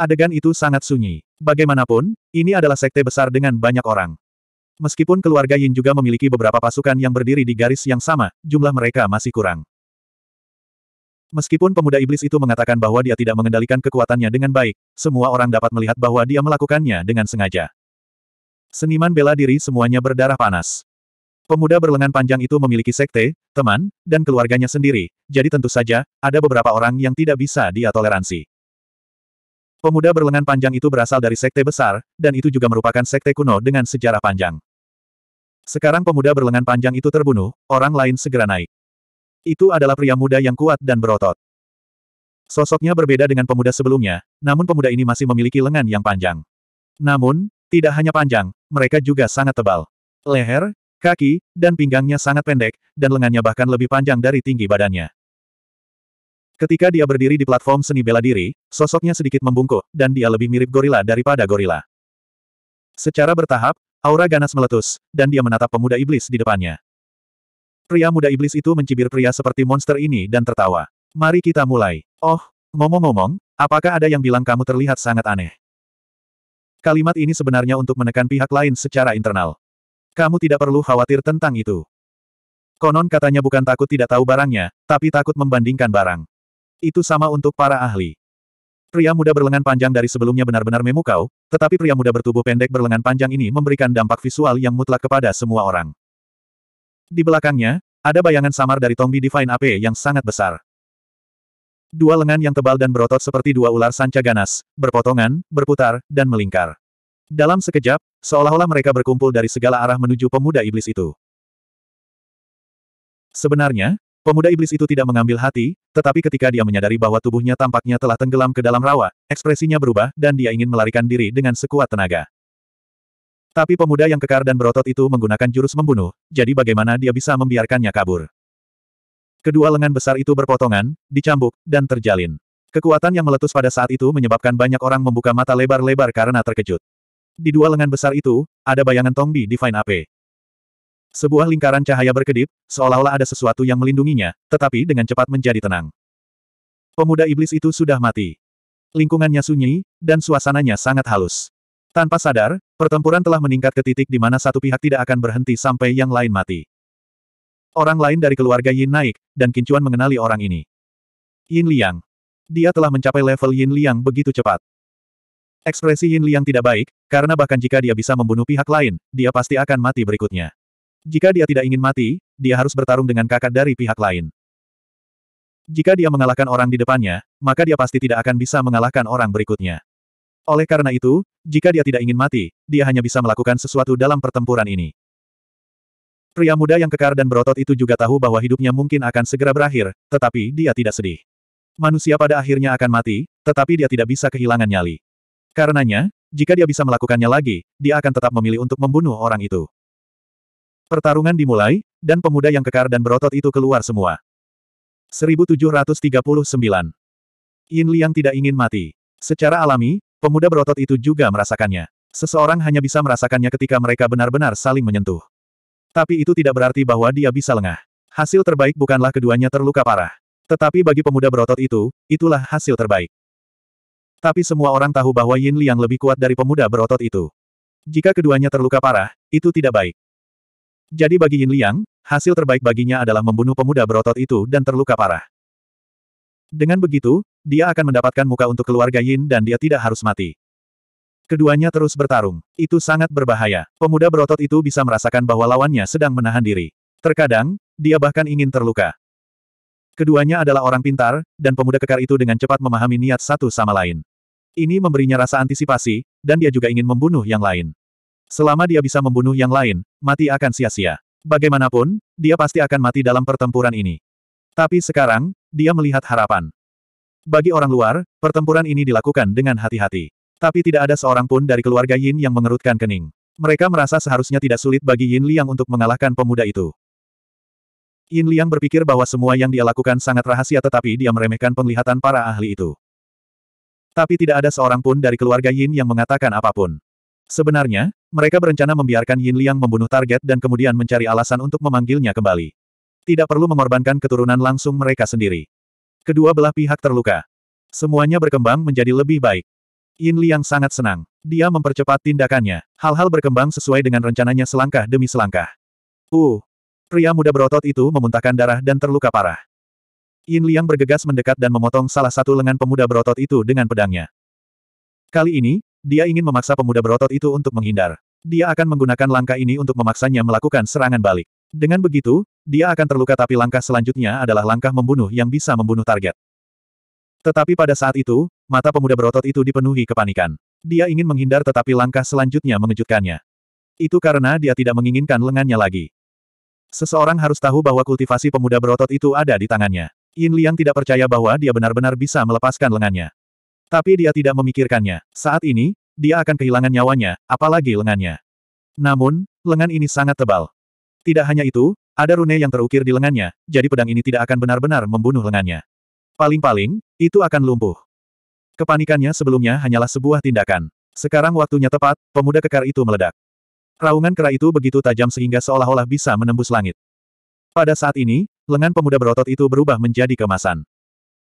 Adegan itu sangat sunyi. Bagaimanapun, ini adalah sekte besar dengan banyak orang. Meskipun keluarga Yin juga memiliki beberapa pasukan yang berdiri di garis yang sama, jumlah mereka masih kurang. Meskipun pemuda iblis itu mengatakan bahwa dia tidak mengendalikan kekuatannya dengan baik, semua orang dapat melihat bahwa dia melakukannya dengan sengaja. Seniman bela diri semuanya berdarah panas. Pemuda berlengan panjang itu memiliki sekte, teman, dan keluarganya sendiri, jadi tentu saja, ada beberapa orang yang tidak bisa dia toleransi. Pemuda berlengan panjang itu berasal dari sekte besar, dan itu juga merupakan sekte kuno dengan sejarah panjang. Sekarang pemuda berlengan panjang itu terbunuh, orang lain segera naik. Itu adalah pria muda yang kuat dan berotot. Sosoknya berbeda dengan pemuda sebelumnya, namun pemuda ini masih memiliki lengan yang panjang. Namun, tidak hanya panjang, mereka juga sangat tebal. Leher, kaki, dan pinggangnya sangat pendek, dan lengannya bahkan lebih panjang dari tinggi badannya. Ketika dia berdiri di platform seni bela diri, sosoknya sedikit membungkuk, dan dia lebih mirip gorila daripada gorila. Secara bertahap, aura ganas meletus, dan dia menatap pemuda iblis di depannya. Pria muda iblis itu mencibir pria seperti monster ini dan tertawa. Mari kita mulai. Oh, ngomong-ngomong, apakah ada yang bilang kamu terlihat sangat aneh? Kalimat ini sebenarnya untuk menekan pihak lain secara internal. Kamu tidak perlu khawatir tentang itu. Konon katanya bukan takut tidak tahu barangnya, tapi takut membandingkan barang. Itu sama untuk para ahli. Pria muda berlengan panjang dari sebelumnya benar-benar memukau, tetapi pria muda bertubuh pendek berlengan panjang ini memberikan dampak visual yang mutlak kepada semua orang. Di belakangnya, ada bayangan samar dari Tombi Divine AP yang sangat besar. Dua lengan yang tebal dan berotot seperti dua ular sanca ganas, berpotongan, berputar, dan melingkar. Dalam sekejap, seolah-olah mereka berkumpul dari segala arah menuju pemuda iblis itu. Sebenarnya, pemuda iblis itu tidak mengambil hati, tetapi ketika dia menyadari bahwa tubuhnya tampaknya telah tenggelam ke dalam rawa, ekspresinya berubah dan dia ingin melarikan diri dengan sekuat tenaga. Tapi pemuda yang kekar dan berotot itu menggunakan jurus membunuh, jadi bagaimana dia bisa membiarkannya kabur? Kedua lengan besar itu berpotongan, dicambuk, dan terjalin. Kekuatan yang meletus pada saat itu menyebabkan banyak orang membuka mata lebar-lebar karena terkejut. Di dua lengan besar itu, ada bayangan Tongbi Divine AP. Sebuah lingkaran cahaya berkedip, seolah-olah ada sesuatu yang melindunginya, tetapi dengan cepat menjadi tenang. Pemuda iblis itu sudah mati. Lingkungannya sunyi, dan suasananya sangat halus. Tanpa sadar, pertempuran telah meningkat ke titik di mana satu pihak tidak akan berhenti sampai yang lain mati. Orang lain dari keluarga Yin naik, dan Kincuan mengenali orang ini. Yin Liang. Dia telah mencapai level Yin Liang begitu cepat. Ekspresi Yin Liang tidak baik, karena bahkan jika dia bisa membunuh pihak lain, dia pasti akan mati berikutnya. Jika dia tidak ingin mati, dia harus bertarung dengan kakak dari pihak lain. Jika dia mengalahkan orang di depannya, maka dia pasti tidak akan bisa mengalahkan orang berikutnya. Oleh karena itu, jika dia tidak ingin mati, dia hanya bisa melakukan sesuatu dalam pertempuran ini. Pria muda yang kekar dan berotot itu juga tahu bahwa hidupnya mungkin akan segera berakhir, tetapi dia tidak sedih. Manusia pada akhirnya akan mati, tetapi dia tidak bisa kehilangan nyali. Karenanya, jika dia bisa melakukannya lagi, dia akan tetap memilih untuk membunuh orang itu. Pertarungan dimulai, dan pemuda yang kekar dan berotot itu keluar semua. 1739. Yin Liang tidak ingin mati. Secara alami, Pemuda berotot itu juga merasakannya. Seseorang hanya bisa merasakannya ketika mereka benar-benar saling menyentuh. Tapi itu tidak berarti bahwa dia bisa lengah. Hasil terbaik bukanlah keduanya terluka parah. Tetapi bagi pemuda berotot itu, itulah hasil terbaik. Tapi semua orang tahu bahwa Yin Liang lebih kuat dari pemuda berotot itu. Jika keduanya terluka parah, itu tidak baik. Jadi bagi Yin Liang, hasil terbaik baginya adalah membunuh pemuda berotot itu dan terluka parah. Dengan begitu, dia akan mendapatkan muka untuk keluarga Yin dan dia tidak harus mati. Keduanya terus bertarung. Itu sangat berbahaya. Pemuda berotot itu bisa merasakan bahwa lawannya sedang menahan diri. Terkadang, dia bahkan ingin terluka. Keduanya adalah orang pintar, dan pemuda kekar itu dengan cepat memahami niat satu sama lain. Ini memberinya rasa antisipasi, dan dia juga ingin membunuh yang lain. Selama dia bisa membunuh yang lain, mati akan sia-sia. Bagaimanapun, dia pasti akan mati dalam pertempuran ini. Tapi sekarang, dia melihat harapan. Bagi orang luar, pertempuran ini dilakukan dengan hati-hati. Tapi tidak ada seorang pun dari keluarga Yin yang mengerutkan kening. Mereka merasa seharusnya tidak sulit bagi Yin Liang untuk mengalahkan pemuda itu. Yin Liang berpikir bahwa semua yang dia lakukan sangat rahasia tetapi dia meremehkan penglihatan para ahli itu. Tapi tidak ada seorang pun dari keluarga Yin yang mengatakan apapun. Sebenarnya, mereka berencana membiarkan Yin Liang membunuh target dan kemudian mencari alasan untuk memanggilnya kembali. Tidak perlu mengorbankan keturunan langsung mereka sendiri. Kedua belah pihak terluka. Semuanya berkembang menjadi lebih baik. Yin Liang sangat senang. Dia mempercepat tindakannya. Hal-hal berkembang sesuai dengan rencananya selangkah demi selangkah. Uh! Pria muda berotot itu memuntahkan darah dan terluka parah. Yin Liang bergegas mendekat dan memotong salah satu lengan pemuda berotot itu dengan pedangnya. Kali ini, dia ingin memaksa pemuda berotot itu untuk menghindar. Dia akan menggunakan langkah ini untuk memaksanya melakukan serangan balik. Dengan begitu, dia akan terluka tapi langkah selanjutnya adalah langkah membunuh yang bisa membunuh target. Tetapi pada saat itu, mata pemuda berotot itu dipenuhi kepanikan. Dia ingin menghindar tetapi langkah selanjutnya mengejutkannya. Itu karena dia tidak menginginkan lengannya lagi. Seseorang harus tahu bahwa kultivasi pemuda berotot itu ada di tangannya. Yin Liang tidak percaya bahwa dia benar-benar bisa melepaskan lengannya. Tapi dia tidak memikirkannya. Saat ini, dia akan kehilangan nyawanya, apalagi lengannya. Namun, lengan ini sangat tebal. Tidak hanya itu, ada rune yang terukir di lengannya, jadi pedang ini tidak akan benar-benar membunuh lengannya. Paling-paling, itu akan lumpuh. Kepanikannya sebelumnya hanyalah sebuah tindakan. Sekarang waktunya tepat, pemuda kekar itu meledak. Raungan kera itu begitu tajam sehingga seolah-olah bisa menembus langit. Pada saat ini, lengan pemuda berotot itu berubah menjadi kemasan.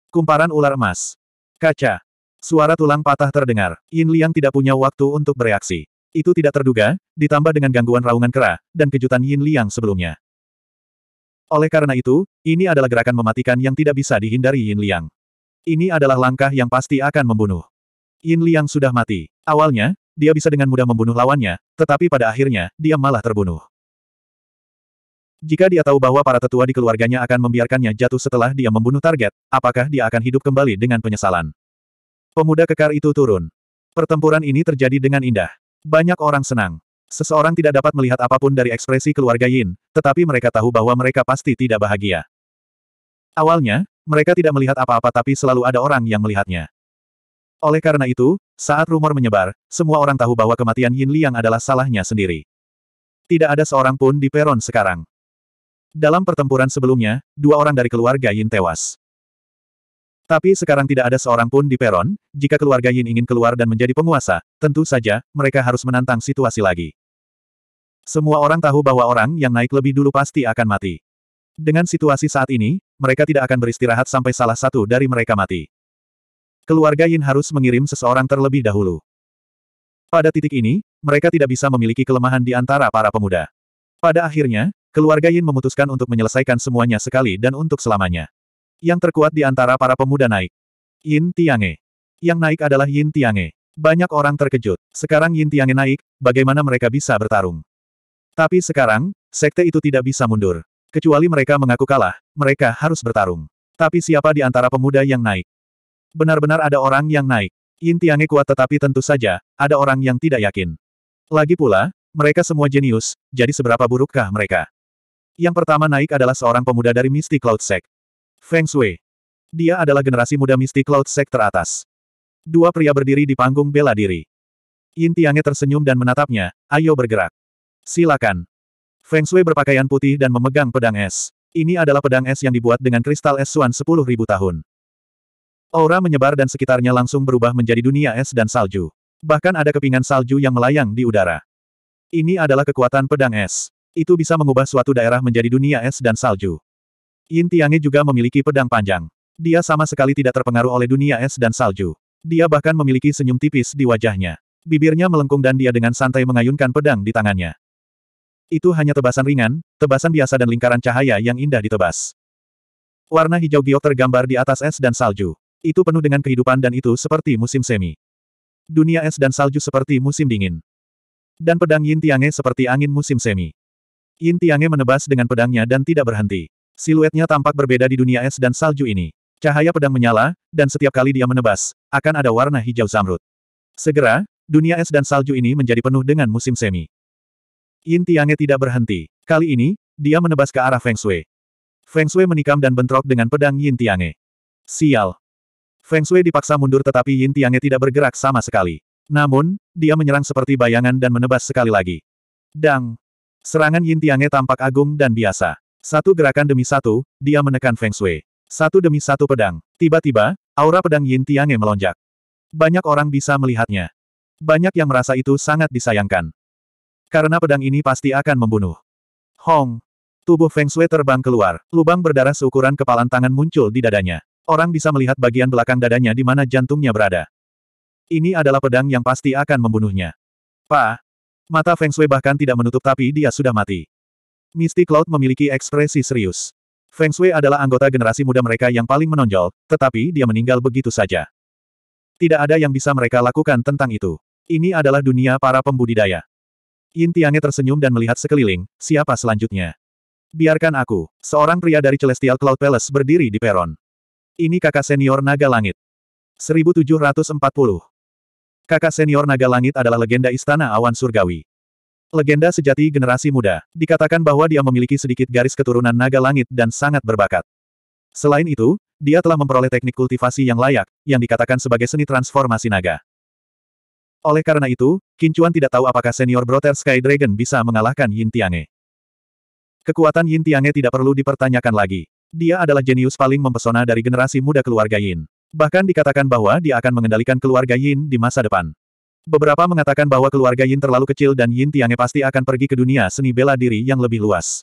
Kumparan ular emas. Kaca. Suara tulang patah terdengar. Yin Liang tidak punya waktu untuk bereaksi. Itu tidak terduga, ditambah dengan gangguan raungan kera, dan kejutan Yin Liang sebelumnya. Oleh karena itu, ini adalah gerakan mematikan yang tidak bisa dihindari Yin Liang. Ini adalah langkah yang pasti akan membunuh. Yin Liang sudah mati. Awalnya, dia bisa dengan mudah membunuh lawannya, tetapi pada akhirnya, dia malah terbunuh. Jika dia tahu bahwa para tetua di keluarganya akan membiarkannya jatuh setelah dia membunuh target, apakah dia akan hidup kembali dengan penyesalan? Pemuda kekar itu turun. Pertempuran ini terjadi dengan indah. Banyak orang senang. Seseorang tidak dapat melihat apapun dari ekspresi keluarga Yin, tetapi mereka tahu bahwa mereka pasti tidak bahagia. Awalnya, mereka tidak melihat apa-apa tapi selalu ada orang yang melihatnya. Oleh karena itu, saat rumor menyebar, semua orang tahu bahwa kematian Yin Liang adalah salahnya sendiri. Tidak ada seorang pun di peron sekarang. Dalam pertempuran sebelumnya, dua orang dari keluarga Yin tewas. Tapi sekarang tidak ada seorang pun di peron, jika keluarga Yin ingin keluar dan menjadi penguasa, tentu saja, mereka harus menantang situasi lagi. Semua orang tahu bahwa orang yang naik lebih dulu pasti akan mati. Dengan situasi saat ini, mereka tidak akan beristirahat sampai salah satu dari mereka mati. Keluarga Yin harus mengirim seseorang terlebih dahulu. Pada titik ini, mereka tidak bisa memiliki kelemahan di antara para pemuda. Pada akhirnya, keluarga Yin memutuskan untuk menyelesaikan semuanya sekali dan untuk selamanya. Yang terkuat di antara para pemuda naik. Yin Tiange. Yang naik adalah Yin Tiange. Banyak orang terkejut. Sekarang Yin Tiange naik, bagaimana mereka bisa bertarung? Tapi sekarang, sekte itu tidak bisa mundur. Kecuali mereka mengaku kalah, mereka harus bertarung. Tapi siapa di antara pemuda yang naik? Benar-benar ada orang yang naik. Yin Tiange kuat tetapi tentu saja, ada orang yang tidak yakin. Lagi pula, mereka semua jenius, jadi seberapa burukkah mereka? Yang pertama naik adalah seorang pemuda dari Misty Cloud Sect. Feng Shui. Dia adalah generasi muda mistik Cloud Sek teratas. Dua pria berdiri di panggung bela diri. Yin Tiange tersenyum dan menatapnya, ayo bergerak. Silakan. Feng Shui berpakaian putih dan memegang pedang es. Ini adalah pedang es yang dibuat dengan kristal es suan 10.000 tahun. Aura menyebar dan sekitarnya langsung berubah menjadi dunia es dan salju. Bahkan ada kepingan salju yang melayang di udara. Ini adalah kekuatan pedang es. Itu bisa mengubah suatu daerah menjadi dunia es dan salju. Yin Tiange juga memiliki pedang panjang. Dia sama sekali tidak terpengaruh oleh dunia es dan salju. Dia bahkan memiliki senyum tipis di wajahnya. Bibirnya melengkung dan dia dengan santai mengayunkan pedang di tangannya. Itu hanya tebasan ringan, tebasan biasa dan lingkaran cahaya yang indah ditebas. Warna hijau giok tergambar di atas es dan salju. Itu penuh dengan kehidupan dan itu seperti musim semi. Dunia es dan salju seperti musim dingin. Dan pedang Yin Tiange seperti angin musim semi. Yin Tiange menebas dengan pedangnya dan tidak berhenti. Siluetnya tampak berbeda di dunia es dan salju ini. Cahaya pedang menyala, dan setiap kali dia menebas, akan ada warna hijau zamrud. Segera, dunia es dan salju ini menjadi penuh dengan musim semi. Yin Tiange tidak berhenti. Kali ini, dia menebas ke arah Feng Shui. Feng Shui menikam dan bentrok dengan pedang Yin Tiange. Sial. Feng Shui dipaksa mundur tetapi Yin Tiange tidak bergerak sama sekali. Namun, dia menyerang seperti bayangan dan menebas sekali lagi. Dang! Serangan Yin Tiange tampak agung dan biasa. Satu gerakan demi satu, dia menekan Feng Shui. Satu demi satu pedang. Tiba-tiba, aura pedang Yin Tiange melonjak. Banyak orang bisa melihatnya. Banyak yang merasa itu sangat disayangkan. Karena pedang ini pasti akan membunuh. Hong! Tubuh Feng Shui terbang keluar. Lubang berdarah seukuran kepalan tangan muncul di dadanya. Orang bisa melihat bagian belakang dadanya di mana jantungnya berada. Ini adalah pedang yang pasti akan membunuhnya. Pa! Mata Feng Shui bahkan tidak menutup tapi dia sudah mati. Mystic Cloud memiliki ekspresi serius. Feng Shui adalah anggota generasi muda mereka yang paling menonjol, tetapi dia meninggal begitu saja. Tidak ada yang bisa mereka lakukan tentang itu. Ini adalah dunia para pembudidaya. Yin Tiange tersenyum dan melihat sekeliling, siapa selanjutnya? Biarkan aku, seorang pria dari Celestial Cloud Palace berdiri di peron. Ini kakak senior Naga Langit. 1740. Kakak senior Naga Langit adalah legenda istana awan surgawi. Legenda sejati generasi muda. Dikatakan bahwa dia memiliki sedikit garis keturunan naga langit dan sangat berbakat. Selain itu, dia telah memperoleh teknik kultivasi yang layak, yang dikatakan sebagai seni transformasi naga. Oleh karena itu, Kincuan tidak tahu apakah senior brother Sky Dragon bisa mengalahkan Yin Tiange. Kekuatan Yin Tiange tidak perlu dipertanyakan lagi. Dia adalah jenius paling mempesona dari generasi muda keluarga Yin. Bahkan dikatakan bahwa dia akan mengendalikan keluarga Yin di masa depan. Beberapa mengatakan bahwa keluarga Yin terlalu kecil dan Yin Tiange pasti akan pergi ke dunia seni bela diri yang lebih luas.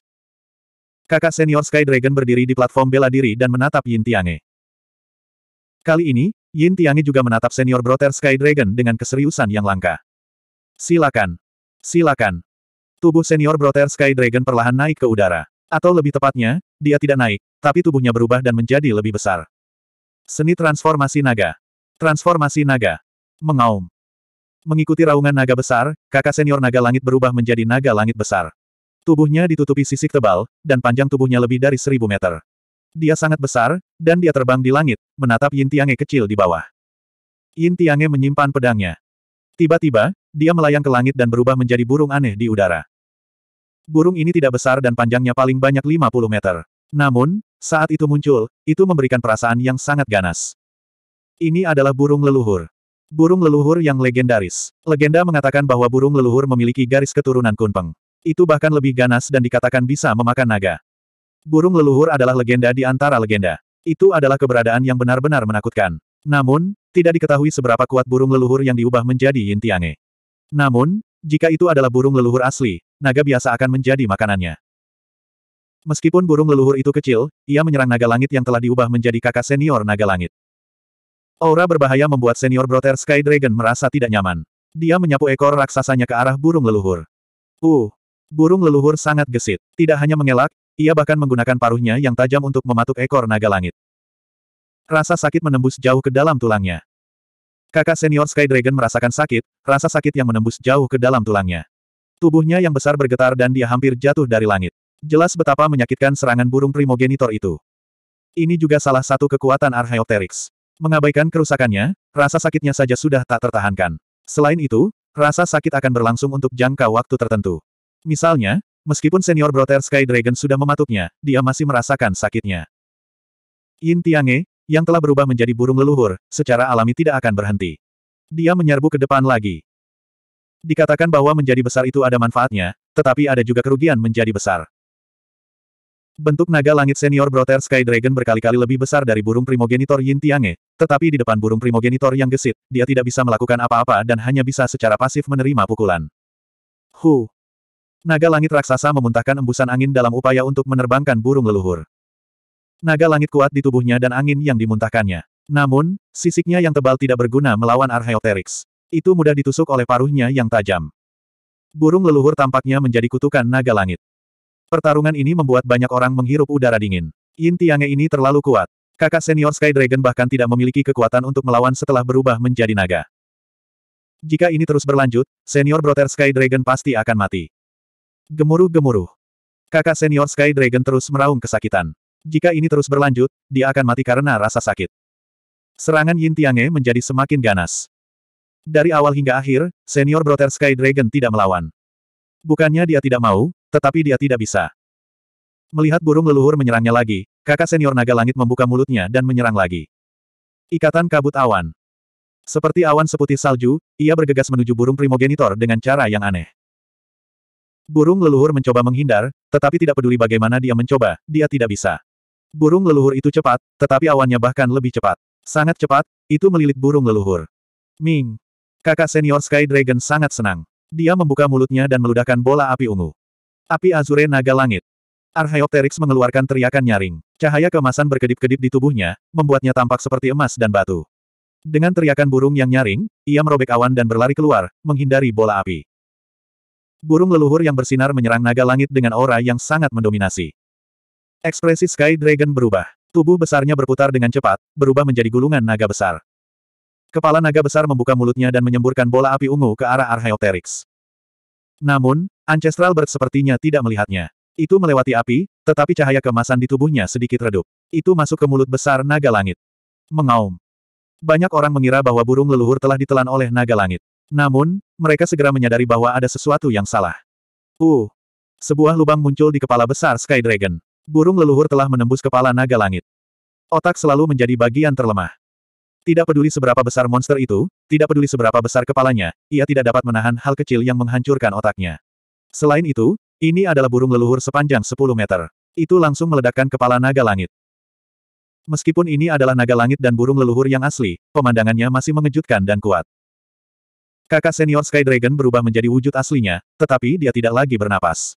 Kakak senior Sky Dragon berdiri di platform bela diri dan menatap Yin Tiange. Kali ini, Yin Tiange juga menatap senior brother Sky Dragon dengan keseriusan yang langka. Silakan. Silakan. Tubuh senior brother Sky Dragon perlahan naik ke udara. Atau lebih tepatnya, dia tidak naik, tapi tubuhnya berubah dan menjadi lebih besar. Seni transformasi naga. Transformasi naga. Mengaum. Mengikuti raungan naga besar, kakak senior naga langit berubah menjadi naga langit besar. Tubuhnya ditutupi sisik tebal, dan panjang tubuhnya lebih dari seribu meter. Dia sangat besar, dan dia terbang di langit, menatap Yin Tiange kecil di bawah. Yin Tiange menyimpan pedangnya. Tiba-tiba, dia melayang ke langit dan berubah menjadi burung aneh di udara. Burung ini tidak besar dan panjangnya paling banyak 50 meter. Namun, saat itu muncul, itu memberikan perasaan yang sangat ganas. Ini adalah burung leluhur. Burung leluhur yang legendaris. Legenda mengatakan bahwa burung leluhur memiliki garis keturunan kunpeng. Itu bahkan lebih ganas dan dikatakan bisa memakan naga. Burung leluhur adalah legenda di antara legenda. Itu adalah keberadaan yang benar-benar menakutkan. Namun, tidak diketahui seberapa kuat burung leluhur yang diubah menjadi yin tiange. Namun, jika itu adalah burung leluhur asli, naga biasa akan menjadi makanannya. Meskipun burung leluhur itu kecil, ia menyerang naga langit yang telah diubah menjadi kakak senior naga langit. Aura berbahaya membuat senior Brother Sky Dragon merasa tidak nyaman. Dia menyapu ekor raksasanya ke arah burung leluhur. Uh, burung leluhur sangat gesit. Tidak hanya mengelak, ia bahkan menggunakan paruhnya yang tajam untuk mematuk ekor naga langit. Rasa sakit menembus jauh ke dalam tulangnya. Kakak senior Sky Dragon merasakan sakit, rasa sakit yang menembus jauh ke dalam tulangnya. Tubuhnya yang besar bergetar dan dia hampir jatuh dari langit. Jelas betapa menyakitkan serangan burung primogenitor itu. Ini juga salah satu kekuatan Archaeopteryx. Mengabaikan kerusakannya, rasa sakitnya saja sudah tak tertahankan. Selain itu, rasa sakit akan berlangsung untuk jangka waktu tertentu. Misalnya, meskipun senior Brother Sky Dragon sudah mematuknya, dia masih merasakan sakitnya. Yin Tiange, yang telah berubah menjadi burung leluhur, secara alami tidak akan berhenti. Dia menyerbu ke depan lagi. Dikatakan bahwa menjadi besar itu ada manfaatnya, tetapi ada juga kerugian menjadi besar. Bentuk naga langit senior Brother Sky Dragon berkali-kali lebih besar dari burung primogenitor Yin Tiange, tetapi di depan burung primogenitor yang gesit, dia tidak bisa melakukan apa-apa dan hanya bisa secara pasif menerima pukulan. Hu! Naga langit raksasa memuntahkan embusan angin dalam upaya untuk menerbangkan burung leluhur. Naga langit kuat di tubuhnya dan angin yang dimuntahkannya. Namun, sisiknya yang tebal tidak berguna melawan Archaeopteryx. Itu mudah ditusuk oleh paruhnya yang tajam. Burung leluhur tampaknya menjadi kutukan naga langit. Pertarungan ini membuat banyak orang menghirup udara dingin. Yin Tiange ini terlalu kuat. Kakak senior Sky Dragon bahkan tidak memiliki kekuatan untuk melawan setelah berubah menjadi naga. Jika ini terus berlanjut, senior Brother Sky Dragon pasti akan mati. Gemuruh-gemuruh. Kakak senior Sky Dragon terus meraung kesakitan. Jika ini terus berlanjut, dia akan mati karena rasa sakit. Serangan Yin Tiange menjadi semakin ganas. Dari awal hingga akhir, senior Brother Sky Dragon tidak melawan. Bukannya dia tidak mau, tetapi dia tidak bisa. Melihat burung leluhur menyerangnya lagi, kakak senior naga langit membuka mulutnya dan menyerang lagi. Ikatan kabut awan. Seperti awan seputih salju, ia bergegas menuju burung primogenitor dengan cara yang aneh. Burung leluhur mencoba menghindar, tetapi tidak peduli bagaimana dia mencoba, dia tidak bisa. Burung leluhur itu cepat, tetapi awannya bahkan lebih cepat. Sangat cepat, itu melilit burung leluhur. Ming. Kakak senior Sky Dragon sangat senang. Dia membuka mulutnya dan meludahkan bola api ungu. Api Azure Naga Langit. Archaeopteryx mengeluarkan teriakan nyaring. Cahaya kemasan berkedip-kedip di tubuhnya, membuatnya tampak seperti emas dan batu. Dengan teriakan burung yang nyaring, ia merobek awan dan berlari keluar, menghindari bola api. Burung leluhur yang bersinar menyerang naga langit dengan aura yang sangat mendominasi. Ekspresi Sky Dragon berubah. Tubuh besarnya berputar dengan cepat, berubah menjadi gulungan naga besar. Kepala naga besar membuka mulutnya dan menyemburkan bola api ungu ke arah Archaeopteryx. Namun, Ancestral Bird sepertinya tidak melihatnya. Itu melewati api, tetapi cahaya kemasan di tubuhnya sedikit redup. Itu masuk ke mulut besar naga langit. Mengaum. Banyak orang mengira bahwa burung leluhur telah ditelan oleh naga langit. Namun, mereka segera menyadari bahwa ada sesuatu yang salah. Uh. Sebuah lubang muncul di kepala besar Sky Dragon. Burung leluhur telah menembus kepala naga langit. Otak selalu menjadi bagian terlemah. Tidak peduli seberapa besar monster itu, tidak peduli seberapa besar kepalanya, ia tidak dapat menahan hal kecil yang menghancurkan otaknya. Selain itu, ini adalah burung leluhur sepanjang 10 meter. Itu langsung meledakkan kepala naga langit. Meskipun ini adalah naga langit dan burung leluhur yang asli, pemandangannya masih mengejutkan dan kuat. Kakak senior Sky Dragon berubah menjadi wujud aslinya, tetapi dia tidak lagi bernapas.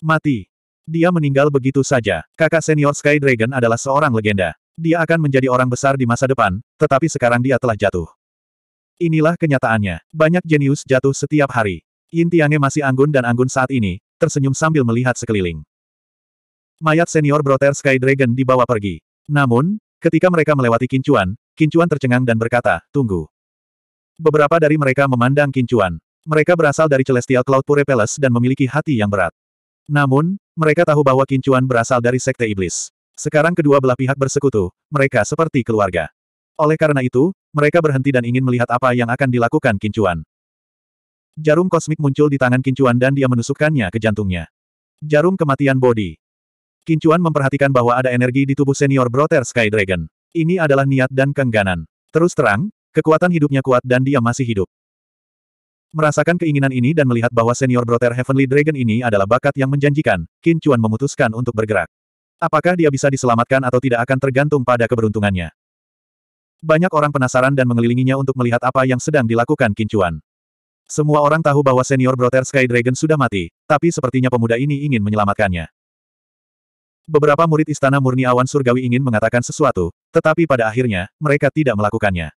Mati. Dia meninggal begitu saja. Kakak senior Sky Dragon adalah seorang legenda. Dia akan menjadi orang besar di masa depan, tetapi sekarang dia telah jatuh. Inilah kenyataannya. Banyak jenius jatuh setiap hari. Yin Tiange masih anggun dan anggun saat ini, tersenyum sambil melihat sekeliling. Mayat senior Brother Sky Dragon dibawa pergi. Namun, ketika mereka melewati Kincuan, Kincuan tercengang dan berkata, tunggu. Beberapa dari mereka memandang Kincuan. Mereka berasal dari Celestial Cloud Pure Palace dan memiliki hati yang berat. Namun, mereka tahu bahwa Kincuan berasal dari Sekte Iblis. Sekarang kedua belah pihak bersekutu, mereka seperti keluarga. Oleh karena itu, mereka berhenti dan ingin melihat apa yang akan dilakukan Kincuan. Jarum kosmik muncul di tangan Kincuan dan dia menusukkannya ke jantungnya. Jarum kematian body. Kincuan memperhatikan bahwa ada energi di tubuh senior Brother Sky Dragon. Ini adalah niat dan kengganan. Terus terang, kekuatan hidupnya kuat dan dia masih hidup. Merasakan keinginan ini dan melihat bahwa senior Brother Heavenly Dragon ini adalah bakat yang menjanjikan, Kincuan memutuskan untuk bergerak. Apakah dia bisa diselamatkan atau tidak akan tergantung pada keberuntungannya. Banyak orang penasaran dan mengelilinginya untuk melihat apa yang sedang dilakukan Kincuan. Semua orang tahu bahwa senior Brother Sky Dragon sudah mati, tapi sepertinya pemuda ini ingin menyelamatkannya. Beberapa murid Istana Murni Awan Surgawi ingin mengatakan sesuatu, tetapi pada akhirnya, mereka tidak melakukannya.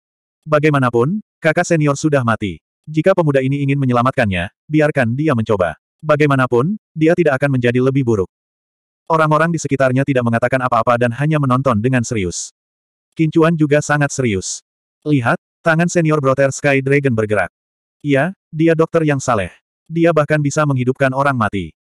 Bagaimanapun, kakak senior sudah mati. Jika pemuda ini ingin menyelamatkannya, biarkan dia mencoba. Bagaimanapun, dia tidak akan menjadi lebih buruk. Orang-orang di sekitarnya tidak mengatakan apa-apa dan hanya menonton dengan serius. Kincuan juga sangat serius. Lihat, tangan senior Brother Sky Dragon bergerak. Ia, dia dokter yang saleh. Dia bahkan bisa menghidupkan orang mati.